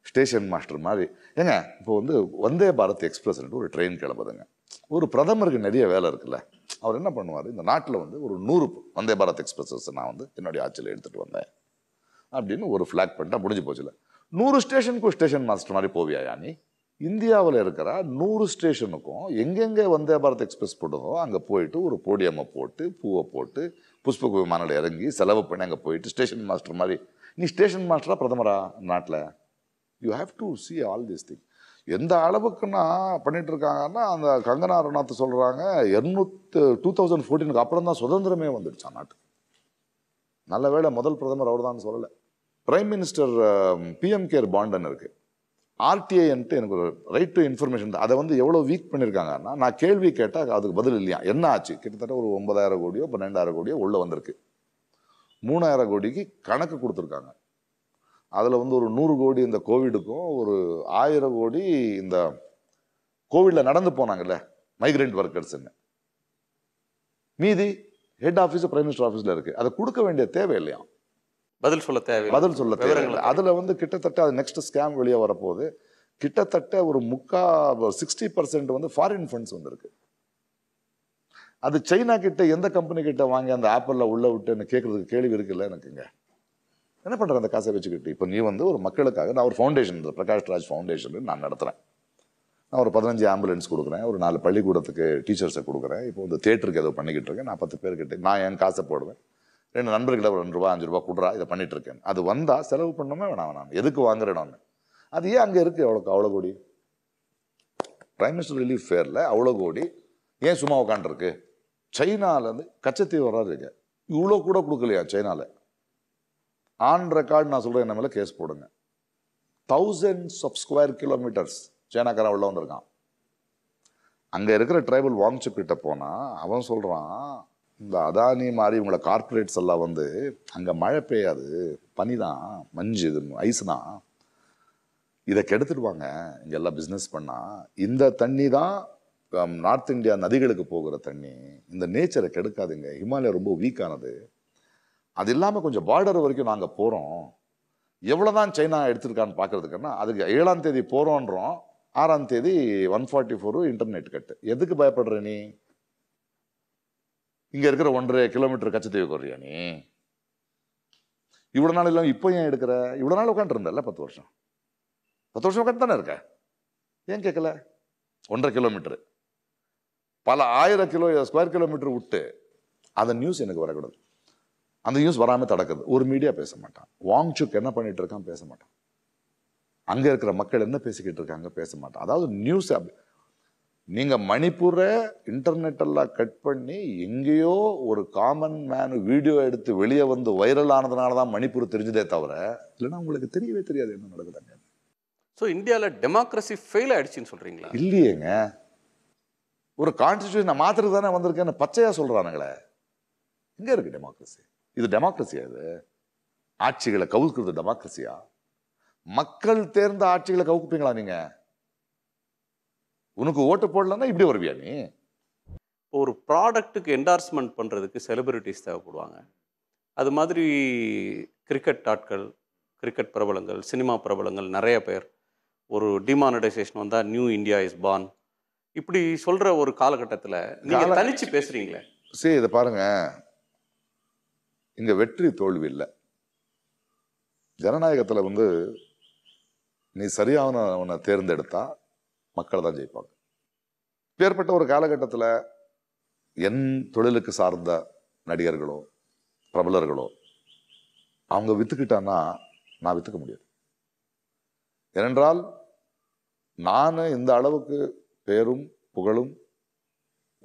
ஸ்டேஷன் மாஸ்டர் மாதிரி ஏங்க இப்போ வந்து வந்தே பாரத் எக்ஸ்பிரஸ்ன்ட்டு ஒரு ட்ரெயின் கிளம்புதுங்க ஒரு பிரதமருக்கு நிறைய வேலை இருக்குல்ல அவர் என்ன பண்ணுவார் இந்த நாட்டில் வந்து ஒரு நூறு வந்தே பாரத் எக்ஸ்பிரஸஸ் நான் வந்து என்னுடைய ஆட்சியில் எடுத்துகிட்டு வந்தேன் அப்படின்னு ஒரு ஃப்ளாக் பண்ணிட்டா முடிஞ்சு போச்சுல நூறு ஸ்டேஷனுக்கும் ஸ்டேஷன் மாஸ்டர் மாதிரி போவியா யானி இந்தியாவில் இருக்கிற நூறு ஸ்டேஷனுக்கும் எங்கெங்கே வந்தே பாரத் எக்ஸ்பிரஸ் போடுதோ அங்கே போயிட்டு ஒரு போடியம்மை போட்டு பூவை போட்டு புஷ்பக விமானில் இறங்கி செலவு பண்ணி அங்கே போயிட்டு ஸ்டேஷன் மாஸ்டர் மாதிரி நீ ஸ்டேஷன் மாஸ்டராக பிரதமரா நாட்டில் you have to see all this thing எந்த அளவுக்குன்னா பண்ணிகிட்டு இருக்காங்கன்னா அந்த கங்கனா அருணாத் சொல்கிறாங்க இரநூத்து டூ தௌசண்ட் ஃபோர்டீனுக்கு அப்புறம் தான் சுதந்திரமே வந்துடுச்சா நாட்டுக்கு நல்ல வேலை முதல் பிரதமர் அவர் தான் சொல்லலை பிரைம் மினிஸ்டர் பிஎம் கேர் பாண்டுன்னு ஆர்டிஐ ஆர்டிஐன்ட்டு எனக்கு ஒரு ரைட் டு இன்ஃபர்மேஷன் அதை வந்து எவ்வளோ வீக் பண்ணியிருக்காங்கன்னா நான் கேள்வி கேட்டால் அதுக்கு பதில் இல்லையா என்ன ஆச்சு கிட்டத்தட்ட ஒரு ஒன்பதாயிரம் கோடியோ பன்னெண்டாயிரம் கோடியோ உள்ளே வந்திருக்கு மூணாயிரம் கோடிக்கு கணக்கு கொடுத்துருக்காங்க அதில் வந்து ஒரு நூறு கோடி இந்த கோவிடுக்கும் ஒரு ஆயிரம் கோடி இந்த கோவிடில் நடந்து போனாங்கல்ல மைக்ரெண்ட் ஒர்க்கர்ஸ்ன்னு மீதி ஹெட் ஆஃபீஸ் பிரைம் மினிஸ்டர் ஆஃபீஸில் இருக்குது அதை கொடுக்க வேண்டிய தேவை இல்லையா பதில் சொல்ல தேவை பதில் சொல்ல தேவை அதில் வந்து கிட்டத்தட்ட அது நெக்ஸ்ட் ஸ்கேம் வெளியே வரப்போகுது கிட்டத்தட்ட ஒரு முக்கா சிக்ஸ்டி பர்சன்ட் வந்து ஃபாரின் ஃபண்ட்ஸ் வந்திருக்கு அது சைனா கிட்ட எந்த கம்பெனி கிட்ட வாங்கி அந்த ஆப்பிளில் உள்ள விட்டுன்னு கேட்குறதுக்கு கேள்வி இருக்குல்ல எனக்குங்க என்ன பண்ணுற அந்த காசை வச்சுக்கிட்டு இப்போ நீ வந்து ஒரு மக்களுக்காக நான் ஒரு ஃபவுண்டேஷன் பிரகாஷ் ராஜ் ஃபவுண்டேஷன் நான் நடத்துகிறேன் நான் ஒரு பதினஞ்சு ஆம்புலன்ஸ் கொடுக்குறேன் ஒரு நாலு பள்ளிக்கூடத்துக்கு டீச்சர்ஸை கொடுக்குறேன் இப்போ வந்து தேட்டருக்கு ஏதோ பண்ணிக்கிட்டு இருக்கேன் நான் பத்து பேர்கிட்ட நான் என் காசை போடுவேன் ரெண்டு நண்பர்களை ஒரு ரெண்டு ரூபா அஞ்சு ரூபா கொடுறா இதை பண்ணிட்டு இருக்கேன் அது வந்தால் செலவு பண்ணணுமே வேணாம் வேணாம் எதுக்கு வாங்குறேன் நான் அது ஏன் அங்கே இருக்குது அவ்வளோக்கு அவ்வளோ கோடி பிரைம் மினிஸ்டர் ரிலீஃப் ஃபேரில் அவ்வளோ கோடி ஏன் சும்மா உட்காண்டிருக்கு சைனாலேருந்து கச்சத்தீவு வர்றாரு இவ்வளோ கூட கொடுக்கலையா சைனாவில் ஆன் ரெக்கார்டு நான் சொல்கிறேன் என்ன மேலே கேஸ் போடுங்க தௌசண்ட்ஸ் ஆஃப் ஸ்கொயர் கிலோமீட்டர்ஸ் சைனாக்காரன் உள்ள வந்திருக்கான் அங்கே இருக்கிற ட்ரைபல் கிட்ட போனால் அவன் சொல்கிறான் இந்த அதானி மாதிரி இவங்கள கார்பரேட்ஸ் எல்லாம் வந்து அங்கே மழை பெய்யாது பனி தான் மஞ்சு இது ஐஸ் தான் இதை கெடுத்துடுவாங்க இங்கே எல்லாம் பிஸ்னஸ் பண்ணால் இந்த தண்ணி தான் நார்த் இந்தியா நதிகளுக்கு போகிற தண்ணி இந்த நேச்சரை கெடுக்காதுங்க ஹிமாலயா ரொம்ப வீக்கானது அது இல்லாமல் கொஞ்சம் பார்டர் வரைக்கும் நாங்கள் போகிறோம் எவ்வளோ தான் சைனா எடுத்திருக்கான்னு பார்க்குறதுக்குன்னா அதுக்கு ஏழாம் தேதி போகிறோன்றோம் ஆறாம் தேதி one forty four internet cut எதுக்கு பயப்படுற நீ இங்கே இருக்கிற ஒன்றரை கிலோமீட்டர் கச்சத்தீவு குறையா நீ இவ்வளோ நாள் இல்லாமல் இப்போ ஏன் எடுக்கிற இவ்வளோ நாள் உட்காந்துருந்தல பத்து வருஷம் பத்து வருஷம் உட்காந்து தானே இருக்க ஏன் கேட்கல ஒன்றரை கிலோமீட்டரு பல ஆயிரம் கிலோ ஸ்கொயர் கிலோமீட்டர் விட்டு அந்த நியூஸ் எனக்கு வரக்கூடாது அந்த நியூஸ் வராமல் தடக்குது ஒரு மீடியா பேச மாட்டான் வாங்சுக் என்ன பண்ணிட்டு இருக்கான் பேச மாட்டான் அங்கே இருக்கிற மக்கள் என்ன பேசிக்கிட்டு இருக்காங்க பேச மாட்டான் அதாவது நியூஸ் அப்படி நீங்கள் மணிப்பூரை இன்டர்நெட்டெல்லாம் கட் பண்ணி எங்கேயோ ஒரு காமன் மேன் வீடியோ எடுத்து வெளியே வந்து வைரல் ஆனதுனால தான் மணிப்பூர் தெரிஞ்சதே தவிர இல்லைன்னா உங்களுக்கு தெரியவே தெரியாது என்ன நடக்குதுங்க ஸோ இந்தியாவில் டெமோக்ரஸி ஃபெயில் ஆயிடுச்சுன்னு சொல்கிறீங்களா இல்லையேங்க ஒரு கான்ஸ்டியூஷனை மாத்திரக்கு தானே வந்திருக்கேன்னு பச்சையாக சொல்கிறானுங்களே எங்கே இருக்குது டெமோக்ரஸி இது டெமோக்ரஸியா இது ஆட்சிகளை கவுக்குறது டெமோக்ரஸியா மக்கள் தேர்ந்த ஆட்சிகளை கவுக்குப்பீங்களா நீங்கள் உனக்கு ஓட்டு போடலன்னா இப்படி வருவியா நீ ஒரு ப்ராடக்ட்டுக்கு என்டார்ஸ்மெண்ட் பண்ணுறதுக்கு செலிபிரிட்டிஸ் தேவைப்படுவாங்க அது மாதிரி கிரிக்கெட் ஆட்கள் கிரிக்கெட் பிரபலங்கள் சினிமா பிரபலங்கள் நிறைய பேர் ஒரு டிமானடைசேஷன் வந்தால் நியூ இந்தியா இஸ் பான் இப்படி சொல்கிற ஒரு காலகட்டத்தில் நீங்கள் தனித்து பேசுகிறீங்களே சரி இதை பாருங்கள் இங்கே வெற்றி தோல்வி இல்லை ஜனநாயகத்தில் வந்து நீ சரியானவனை தேர்ந்தெடுத்தா மக்கள் தான் ஜெயிப்பாங்க பேர்பட்ட ஒரு காலகட்டத்தில் என் தொழிலுக்கு சார்ந்த நடிகர்களோ பிரபலர்களோ அவங்க வித்துக்கிட்டான்னா நான் வித்துக்க முடியாது ஏனென்றால் நான் இந்த அளவுக்கு பேரும் புகழும்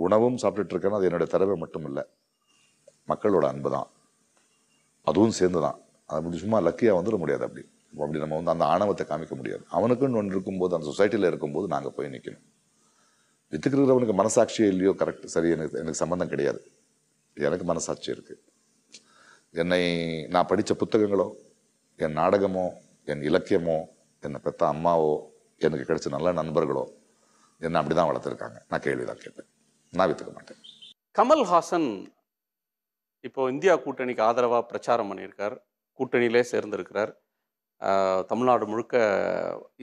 உணவும் சாப்பிட்டுட்டு இருக்கேன்னா அது என்னுடைய திறவை மட்டும் இல்லை மக்களோட அன்பு தான் அதுவும் சேர்ந்து தான் அதை சும்மா லக்கியாக வந்துட முடியாது அப்படி அப்படி நம்ம வந்து அந்த ஆணவத்தை காமிக்க முடியாது அவனுக்குன்னு ஒன்று இருக்கும்போது அந்த சொசைட்டியில் இருக்கும்போது நாங்கள் போய் நிற்கணும் வித்துக்கிறவனுக்கு மனசாட்சியோ இல்லையோ கரெக்ட் சரி எனக்கு எனக்கு சம்மந்தம் கிடையாது எனக்கு மனசாட்சி இருக்குது என்னை நான் படித்த புத்தகங்களோ என் நாடகமோ என் இலக்கியமோ என்னை பெற்ற அம்மாவோ எனக்கு கிடைச்ச நல்ல நண்பர்களோ என்னை அப்படி தான் வளர்த்துருக்காங்க நான் கேள்வி தான் கேட்பேன் நான் வித்துக்க மாட்டேன் கமல்ஹாசன் இப்போ இந்தியா கூட்டணிக்கு ஆதரவாக பிரச்சாரம் பண்ணியிருக்கார் கூட்டணியிலே சேர்ந்திருக்கிறார் தமிழ்நாடு முழுக்க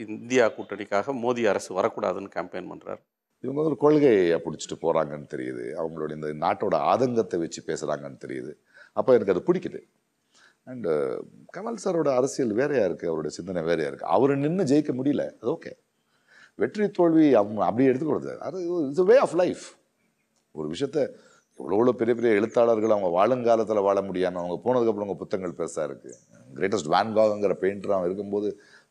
இந்தியா கூட்டணிக்காக மோடி அரசு வரக்கூடாதுன்னு கேம்பெயின் பண்ணுறாரு இவங்க ஒரு கொள்கையை பிடிச்சிட்டு போகிறாங்கன்னு தெரியுது அவங்களுடைய இந்த நாட்டோட ஆதங்கத்தை வச்சு பேசுகிறாங்கன்னு தெரியுது அப்போ எனக்கு அது பிடிக்குது அண்டு கமல் சாரோட அரசியல் வேறையாக இருக்குது அவருடைய சிந்தனை வேறையாக இருக்குது அவர் நின்று ஜெயிக்க முடியல அது ஓகே வெற்றி தோல்வி அவங்க அப்படியே எடுத்துக்கூடாது அது இட்ஸ் வே ஆஃப் லைஃப் ஒரு விஷயத்த இவ்வளோ பெரிய பெரிய எழுத்தாளர்கள் அவங்க வாழுங்காலத்தில் வாழ முடியாமல் அவங்க போனதுக்கப்புறம் அவங்க புத்தகங்கள் பெருசாக இருக்குது கிரேட்டஸ்ட் வேன்காகங்கிற பெயிண்டர் அவன் இருக்கும்போது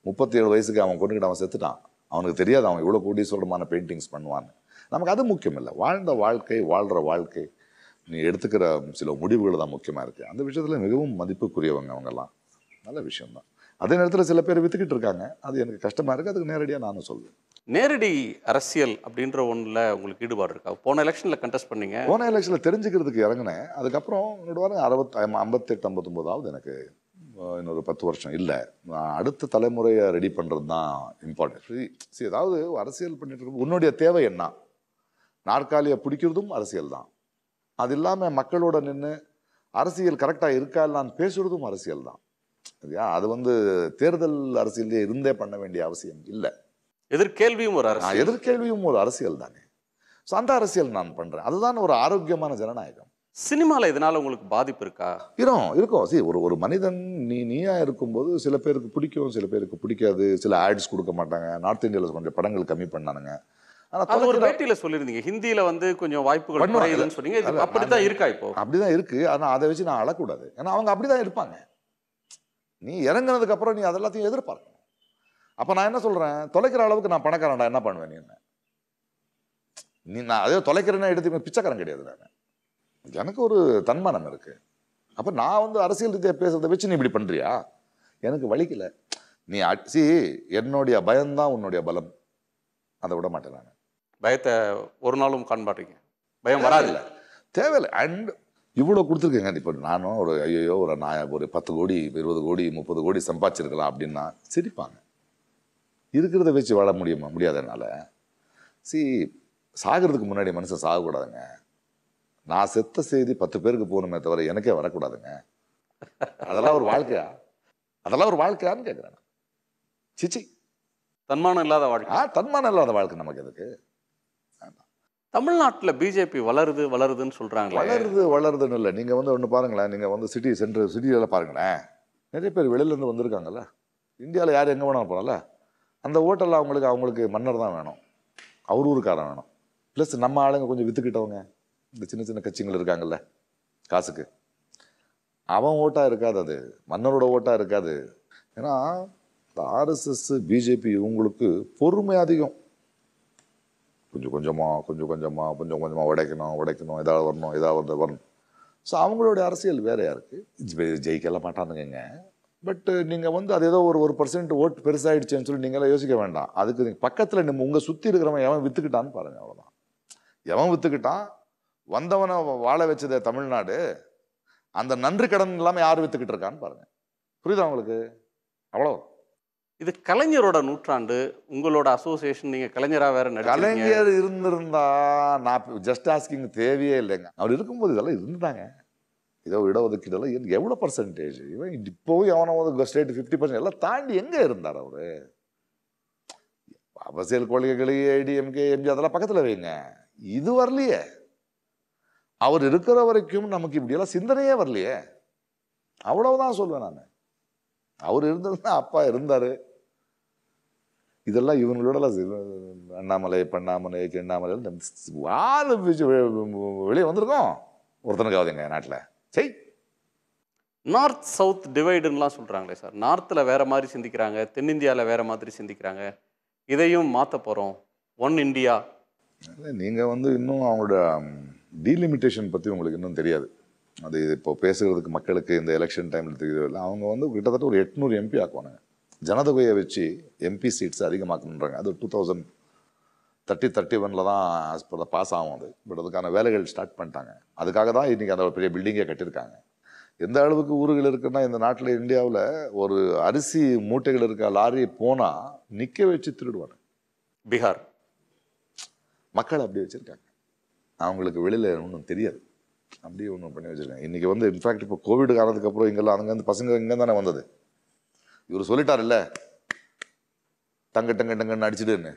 முப்பத்தி ஏழு வயசுக்கு அவன் கொண்டுக்கிட்டு அவன் செத்துட்டான் அவனுக்கு தெரியாது அவன் இவ்வளோ கோடீஸ்வரமான பெயிண்டிங்ஸ் பண்ணுவான்னு நமக்கு அது முக்கியம் இல்லை வாழ்ந்த வாழ்க்கை வாழ்கிற வாழ்க்கை நீ எடுத்துக்கிற சில முடிவுகள் தான் முக்கியமாக இருக்குது அந்த விஷயத்தில் மிகவும் மதிப்புக்குரியவங்க அவங்கெல்லாம் நல்ல விஷயம்தான் அதே நேரத்தில் சில பேர் வித்துக்கிட்டு இருக்காங்க அது எனக்கு கஷ்டமாக இருக்குது அதுக்கு நேரடியாக நானும் சொல்லுவேன் நேரடி அரசியல் அப்படின்ற ஒன்றில் உங்களுக்கு ஈடுபாடு இருக்கா போன எலெக்ஷனில் கண்டெஸ்ட் பண்ணீங்க போன எலெக்ஷனில் தெரிஞ்சுக்கிறதுக்கு இறங்கினேன் அதுக்கப்புறம் என்னோட வாரம் அறுபத்தி ஐம்பத்தெட்டு ஐம்பத்தொம்போதாவது எனக்கு இன்னொரு பத்து வருஷம் இல்லை அடுத்த தலைமுறையை ரெடி பண்ணுறது தான் இம்பார்ட்டன்ட் சரி ஏதாவது அரசியல் பண்ணிட்டு இருக்கும் உன்னுடைய தேவை என்ன நாற்காலியை பிடிக்கிறதும் அரசியல் தான் அது இல்லாமல் மக்களோட நின்று அரசியல் கரெக்டாக இருக்கா இல்லான்னு பேசுகிறதும் அரசியல் தான் அது வந்து தேர்தல் அரசியலே இருந்தே பண்ண வேண்டிய அவசியம் இல்லை எதிர்கேள்வியும் ஒரு அரசியல் எதிர்கேள்வியும் ஒரு அரசியல் தானே ஸோ அந்த அரசியல் நான் பண்ணுறேன் அதுதான் ஒரு ஆரோக்கியமான ஜனநாயகம் சினிமாவில் இதனால் உங்களுக்கு பாதிப்பு இருக்கா இருக்கும் இருக்கும் சரி ஒரு ஒரு மனிதன் நீ நீயா இருக்கும்போது சில பேருக்கு பிடிக்கும் சில பேருக்கு பிடிக்காது சில ஆட்ஸ் கொடுக்க மாட்டாங்க நார்த் இந்தியாவில் கொஞ்சம் படங்கள் கம்மி பண்ணானுங்க ஆனால் ஒரு பேட்டியில் சொல்லியிருந்தீங்க ஹிந்தியில் வந்து கொஞ்சம் வாய்ப்புகள் சொன்னீங்க அப்படிதான் இருக்கா இப்போ அப்படிதான் இருக்கு ஆனால் அதை வச்சு நான் அழக்கூடாது ஏன்னா அவங்க அப்படிதான் இருப்பாங்க நீ அப்புறம் நீ அதெல்லாத்தையும் எதிர்பார்க்க அப்போ நான் என்ன சொல்கிறேன் தொலைக்கிற அளவுக்கு நான் பணக்காரன்டா என்ன பண்ணுவேன் நீ என்ன நீ நான் அதே தொலைக்கிறேன்னா எடுத்து பிச்சைக்காரன் கிடையாது நான் எனக்கு ஒரு தன்மானம் இருக்குது அப்போ நான் வந்து அரசியல் ரீதியாக பேசுகிறத வச்சு நீ இப்படி பண்ணுறியா எனக்கு வலிக்கல நீ அடிச்சு என்னுடைய பயம்தான் உன்னுடைய பலம் அதை விட மாட்டேன் நான் பயத்தை ஒரு நாளும் காண்பாட்டீங்க பயம் வராதில்லை தேவையில்லை அண்ட் இவ்வளோ கொடுத்துருக்கேங்க இப்போ நானும் ஒரு ஐயோ ஒரு நான் ஒரு பத்து கோடி இருபது கோடி முப்பது கோடி சம்பாதிச்சிருக்கலாம் அப்படின்னா சிரிப்பாங்க இருக்கிறத வச்சு வாழ முடியுமா முடியாதனால சி சாகிறதுக்கு முன்னாடி மனுஷன் சாகக்கூடாதுங்க நான் செத்த செய்தி பத்து பேருக்கு போகணுமே தவிர எனக்கே வரக்கூடாதுங்க அதெல்லாம் ஒரு வாழ்க்கையா அதெல்லாம் ஒரு வாழ்க்கையான்னு கேட்குறேன் சிச்சி தன்மானம் இல்லாத வாழ்க்கை ஆ தன்மானம் இல்லாத வாழ்க்கை நமக்கு எதுக்கு தமிழ்நாட்டில் பிஜேபி வளருது வளருதுன்னு சொல்கிறாங்க வளருது வளருதுன்னு இல்லை நீங்கள் வந்து ஒன்று பாருங்களேன் நீங்கள் வந்து சிட்டி சென்ட்ரு சிட்டியில் பாருங்களேன் நிறைய பேர் வெளியிலேருந்து வந்திருக்காங்கல்ல இந்தியாவில் யார் எங்கே வேணாலும் போகலாம்ல அந்த ஹோட்டலில் அவங்களுக்கு அவங்களுக்கு மன்னர் தான் வேணும் அவர் ஊருக்காரன் வேணும் ப்ளஸ் நம்ம ஆளுங்க கொஞ்சம் வித்துக்கிட்டவங்க இந்த சின்ன சின்ன கட்சிகள் இருக்காங்கல்ல காசுக்கு அவன் ஓட்டாக இருக்காது அது மன்னரோட ஓட்டாக இருக்காது ஏன்னா இந்த ஆர்எஸ்எஸ் பிஜேபி இவங்களுக்கு பொறுமை அதிகம் கொஞ்சம் கொஞ்சமாக கொஞ்சம் கொஞ்சமாக கொஞ்சம் கொஞ்சமாக உடைக்கணும் உடைக்கணும் ஏதாவது வரணும் ஏதாவது வந்து வரணும் ஸோ அவங்களுடைய அரசியல் வேறையாக இருக்குது ஜெயிக்கலாம் மாட்டானுங்க பட் நீங்கள் வந்து அது ஏதோ ஒரு ஒரு பர்சன்ட் ஓட்டு பெருசாகிடுச்சுன்னு சொல்லி நீங்களாம் யோசிக்க வேண்டாம் அதுக்கு நீங்கள் பக்கத்தில் நம்ம உங்கள் சுற்றி இருக்கிறவன் எவன் விற்றுக்கிட்டான்னு பாருங்கள் அவ்வளோதான் எவன் விற்றுக்கிட்டான் வந்தவனை வாழ வச்சதே தமிழ்நாடு அந்த நன்றி கடன் இல்லாமல் யார் விற்றுக்கிட்டு இருக்கான்னு பாருங்கள் புரியுதா உங்களுக்கு அவ்வளோ இது கலைஞரோட நூற்றாண்டு உங்களோட அசோசியேஷன் நீங்கள் கலைஞராக வேற கலைஞர் இருந்திருந்தா நான் ஜஸ்ட் ஆஸ்கிங் தேவையே இல்லைங்க அவர் இருக்கும்போது இதெல்லாம் இருந்தாங்க ஏதோ இடஒதுக்கீடெல்லாம் இருந்து எவ்வளோ பர்சன்டேஜ் இவன் இப்போவும் எவனோ ஸ்டேட் ஃபிஃப்டி பர்சன்ட் எல்லாம் தாண்டி எங்கே இருந்தார் அவர் அரசியல் கொள்கைகள் ஏடிஎம்கே எம்ஜி அதெல்லாம் பக்கத்தில் வைங்க இது வரலையே அவர் இருக்கிற வரைக்கும் நமக்கு இப்படியெல்லாம் சிந்தனையே வரலையே அவ்வளவுதான் சொல்லுவேன் நான் அவர் இருந்ததுன்னா அப்பா இருந்தார் இதெல்லாம் இவங்களோட அண்ணாமலை பண்ணாமலை செண்ணாமலை ஆள் வெளியே வந்திருக்கோம் ஒருத்தனுக்காவதுங்க நாட்டில் செய் நார்த் சவுத் டிவைடுன்னுலாம் சொல்கிறாங்களே சார் நார்த்தில் வேறு மாதிரி சிந்திக்கிறாங்க தென்னிந்தியாவில் வேறு மாதிரி சிந்திக்கிறாங்க இதையும் மாற்ற போகிறோம் ஒன் இண்டியா நீங்கள் வந்து இன்னும் அவங்களோட டீலிமிட்டேஷன் பற்றி உங்களுக்கு இன்னும் தெரியாது அது இப்போ பேசுகிறதுக்கு மக்களுக்கு இந்த எலெக்ஷன் டைமில் தெரியல அவங்க வந்து கிட்டத்தட்ட ஒரு எட்நூறு எம்பி ஆக்குவானுங்க ஜனதொகையை வச்சு எம்பி சீட்ஸ் அதிகமாக்கணுன்றாங்க அது டூ தௌசண்ட் தேர்ட்டி தேர்ட்டி ஒனில் தான் இப்போ பாஸ் ஆகும் அது பட் அதுக்கான வேலைகள் ஸ்டார்ட் பண்ணிட்டாங்க அதுக்காக தான் இன்றைக்கி அந்த பெரிய பில்டிங்கே கட்டியிருக்காங்க எந்த அளவுக்கு ஊர்கள் இருக்குன்னா இந்த நாட்டில் இந்தியாவில் ஒரு அரிசி மூட்டைகள் இருக்க லாரி போனால் நிற்க வச்சு திருடுவாங்க பீகார் மக்கள் அப்படி வச்சுருக்காங்க அவங்களுக்கு வெளியில் ஒன்றும் தெரியாது அப்படியே ஒன்றும் பண்ணி வச்சுருக்காங்க இன்றைக்கி வந்து இன்ஃபேக்ட் இப்போ கோவிட் காலத்துக்கு அப்புறம் இங்கெல்லாம் அங்கேருந்து பசங்க இங்கே தானே வந்தது இவர் சொல்லிட்டார் இல்லை டங்க டங்க டங்கன்னு அடிச்சுடுன்னு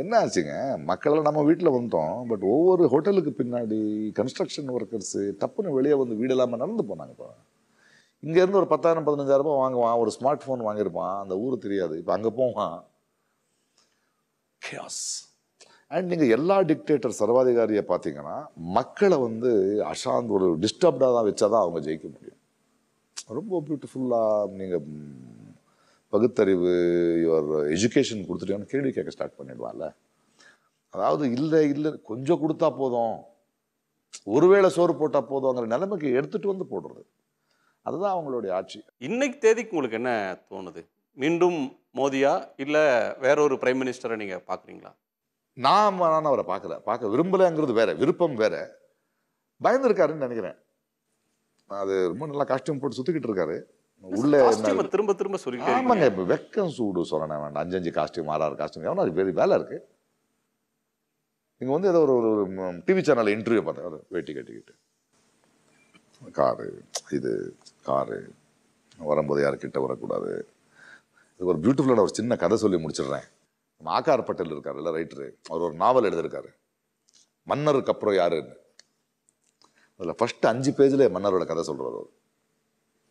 என்ன ஆச்சுங்க மக்களெல்லாம் நம்ம வீட்டில் வந்தோம் பட் ஒவ்வொரு ஹோட்டலுக்கு பின்னாடி கன்ஸ்ட்ரக்ஷன் ஒர்க்கர்ஸு டப்புன்னு வெளியே வந்து வீடு இல்லாமல் நடந்து போனாங்க இப்போ இங்கேருந்து ஒரு பத்தாயிரம் பதினஞ்சாயிரரூபா வாங்குவான் ஒரு ஸ்மார்ட் ஃபோன் வாங்கியிருப்பான் அந்த ஊர் தெரியாது இப்போ அங்கே போவான் அண்ட் நீங்கள் எல்லா டிக்டேட்டர் சர்வாதிகாரியை பார்த்தீங்கன்னா மக்களை வந்து அசாந்து ஒரு டிஸ்டர்ப்டாக தான் வச்சா தான் அவங்க ஜெயிக்க முடியும் ரொம்ப பியூட்டிஃபுல்லாக நீங்கள் பகுத்தறிவு யுவர் எஜுகேஷன் கொடுத்துட்டியோன்னு கேள்வி கேட்க ஸ்டார்ட் பண்ணிடுவாள் அதாவது இல்லை இல்லை கொஞ்சம் கொடுத்தா போதும் ஒருவேளை சோறு போட்டால் போதும்ங்கிற நிலைமைக்கு எடுத்துகிட்டு வந்து போடுறது அதுதான் அவங்களுடைய ஆட்சி இன்னைக்கு தேதிக்கு உங்களுக்கு என்ன தோணுது மீண்டும் மோதியா இல்லை வேற ஒரு பிரைம் மினிஸ்டரை நீங்கள் பார்க்குறீங்களா நான் நான் அவரை பார்க்கல பார்க்க விரும்பலைங்கிறது வேற விருப்பம் வேற பயந்துருக்காருன்னு நினைக்கிறேன் அது ரொம்ப நல்லா காஸ்டியூம் போட்டு சுற்றிக்கிட்டு இருக்காரு உள்ள திரும்ப திரும்ப சொல்லி ஆமாங்க இப்போ வெக்கம் சூடு சொல்லணும் வேண்டாம் அஞ்சு அஞ்சு காஸ்டியூம் ஆறாறு காஸ்டியூம் ஏன்னா அது பெரிய வேலை இருக்கு நீங்கள் வந்து ஏதோ ஒரு ஒரு டிவி சேனலில் இன்டர்வியூ பார்த்தேன் வேட்டி கட்டிக்கிட்டு காரு இது காரு வரும்போது யார் கிட்ட வரக்கூடாது இது ஒரு பியூட்டிஃபுல்லான ஒரு சின்ன கதை சொல்லி முடிச்சிடுறேன் நம்ம ஆக்கார் பட்டேல் இருக்கார் இல்லை ரைட்டரு அவர் ஒரு நாவல் எழுதியிருக்காரு மன்னருக்கு அப்புறம் யாருன்னு அதில் ஃபஸ்ட்டு அஞ்சு பேஜில் மன்னரோட கதை சொல்கிறார் அவர்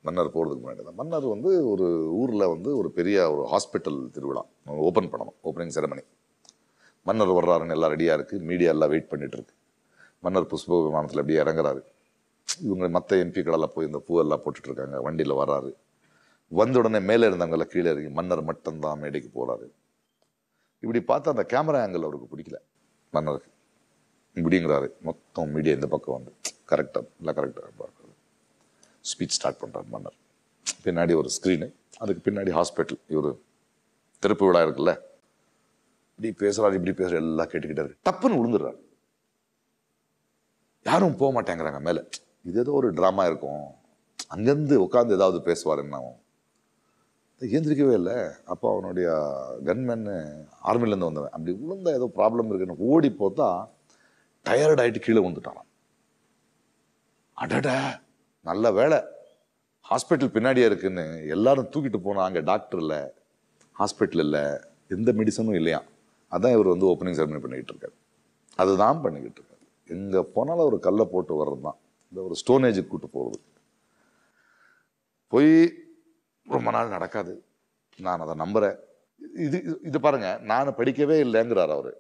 மன்னர் போகிறதுக்கு முன்னாடி தான் மன்னர் வந்து ஒரு ஊரில் வந்து ஒரு பெரிய ஒரு ஹாஸ்பிட்டல் திருவிழா ஓப்பன் பண்ணணும் ஓப்பனிங் செரமனி மன்னர் வர்றாருன்னு எல்லாம் ரெடியாக இருக்குது மீடியா எல்லாம் வெயிட் பண்ணிகிட்ருக்கு மன்னர் புஷ்ப விமானத்தில் அப்படியே இறங்குறாரு இவங்க மற்ற எம்பிக்களெல்லாம் போய் இந்த பூவெல்லாம் போட்டுட்ருக்காங்க வண்டியில் வர்றாரு வந்த உடனே மேலே இருந்தவங்கள கீழே இறங்கி மன்னர் மட்டும்தான் மேடைக்கு போகிறாரு இப்படி பார்த்தா அந்த கேமரா ஆங்கிள் அவருக்கு பிடிக்கல மன்னருக்கு இப்படிங்கிறாரு மொத்தம் மீடியா இந்த பக்கம் வந்து கரெக்டாக நல்லா கரெக்டாக ஸ்பீச் ஸ்டார்ட் பண்ணுறார் மன்னர் பின்னாடி ஒரு ஸ்க்ரீனு அதுக்கு பின்னாடி ஹாஸ்பிட்டல் இவர் திருப்பு விழா இருக்குல்ல இப்படி பேசுகிறாரு இப்படி பேசுகிற எல்லாம் கேட்டுக்கிட்டாரு தப்புன்னு விழுந்துடுறாரு யாரும் போக மாட்டேங்கிறாங்க மேலே இது ஏதோ ஒரு ட்ராமா இருக்கும் அங்கேருந்து உட்காந்து ஏதாவது பேசுவார் என்ன ஏந்திரிக்கவே இல்லை அப்போ அவனுடைய கன்மேன்னு ஆர்மிலேருந்து வந்தவன் அப்படி விழுந்தா ஏதோ ப்ராப்ளம் இருக்குன்னு ஓடி போத்தா டயர்டாயிட்டு ஆகிட்டு கீழே விழுந்துட்டான் அடடா நல்ல வேலை ஹாஸ்பிட்டல் பின்னாடியே இருக்குன்னு எல்லாரும் தூக்கிட்டு போனாங்க டாக்டர் இல்லை ஹாஸ்பிட்டல் இல்லை எந்த மெடிசனும் இல்லையா அதான் இவர் வந்து ஓப்பனிங் செரமனி பண்ணிக்கிட்டு இருக்காரு அதுதான் பண்ணிக்கிட்டு இருக்காரு எங்கே போனாலும் ஒரு கல்லை போட்டு வர்றது தான் இந்த ஒரு ஸ்டோனேஜுக்கு கூட்டு போகிறது போய் ரொம்ப நாள் நடக்காது நான் அதை நம்புகிறேன் இது இது பாருங்கள் நான் படிக்கவே இல்லைங்கிறார் அவர்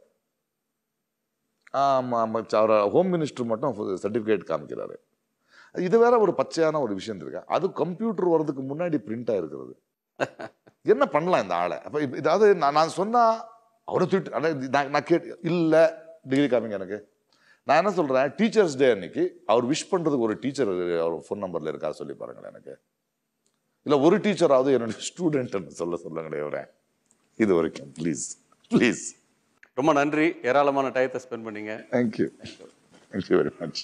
ஆமாம் அவர் ஹோம் மினிஸ்டர் மட்டும் சர்டிஃபிகேட் காமிக்கிறாரு இது வேற ஒரு பச்சையான ஒரு விஷயம் இருக்கு அது கம்ப்யூட்டர் வர்றதுக்கு முன்னாடி பிரிண்ட் ஆயிருக்கிறது [laughs] என்ன பண்ணலாம் இந்த ஆளை அப்போ இதாவது நான் நான் சொன்னால் அவரை தூட்டு ஆனால் நான் கேட்டு இல்லை டிகிரி காமிங்க எனக்கு நான் என்ன சொல்கிறேன் டீச்சர்ஸ் டே அன்னைக்கு அவர் விஷ் பண்ணுறதுக்கு ஒரு டீச்சர் அவர் ஃபோன் நம்பரில் இருக்கா சொல்லி பாருங்களேன் எனக்கு இல்லை ஒரு டீச்சராவது என்னுடைய ஸ்டூடெண்ட்னு சொல்ல சொல்லுங்களே அவரை இது வரைக்கும் ப்ளீஸ் ப்ளீஸ் ரொம்ப நன்றி ஏராளமான டயத்தை ஸ்பெண்ட் பண்ணீங்க தேங்க்யூ தேங்க்யூ வெரி மச்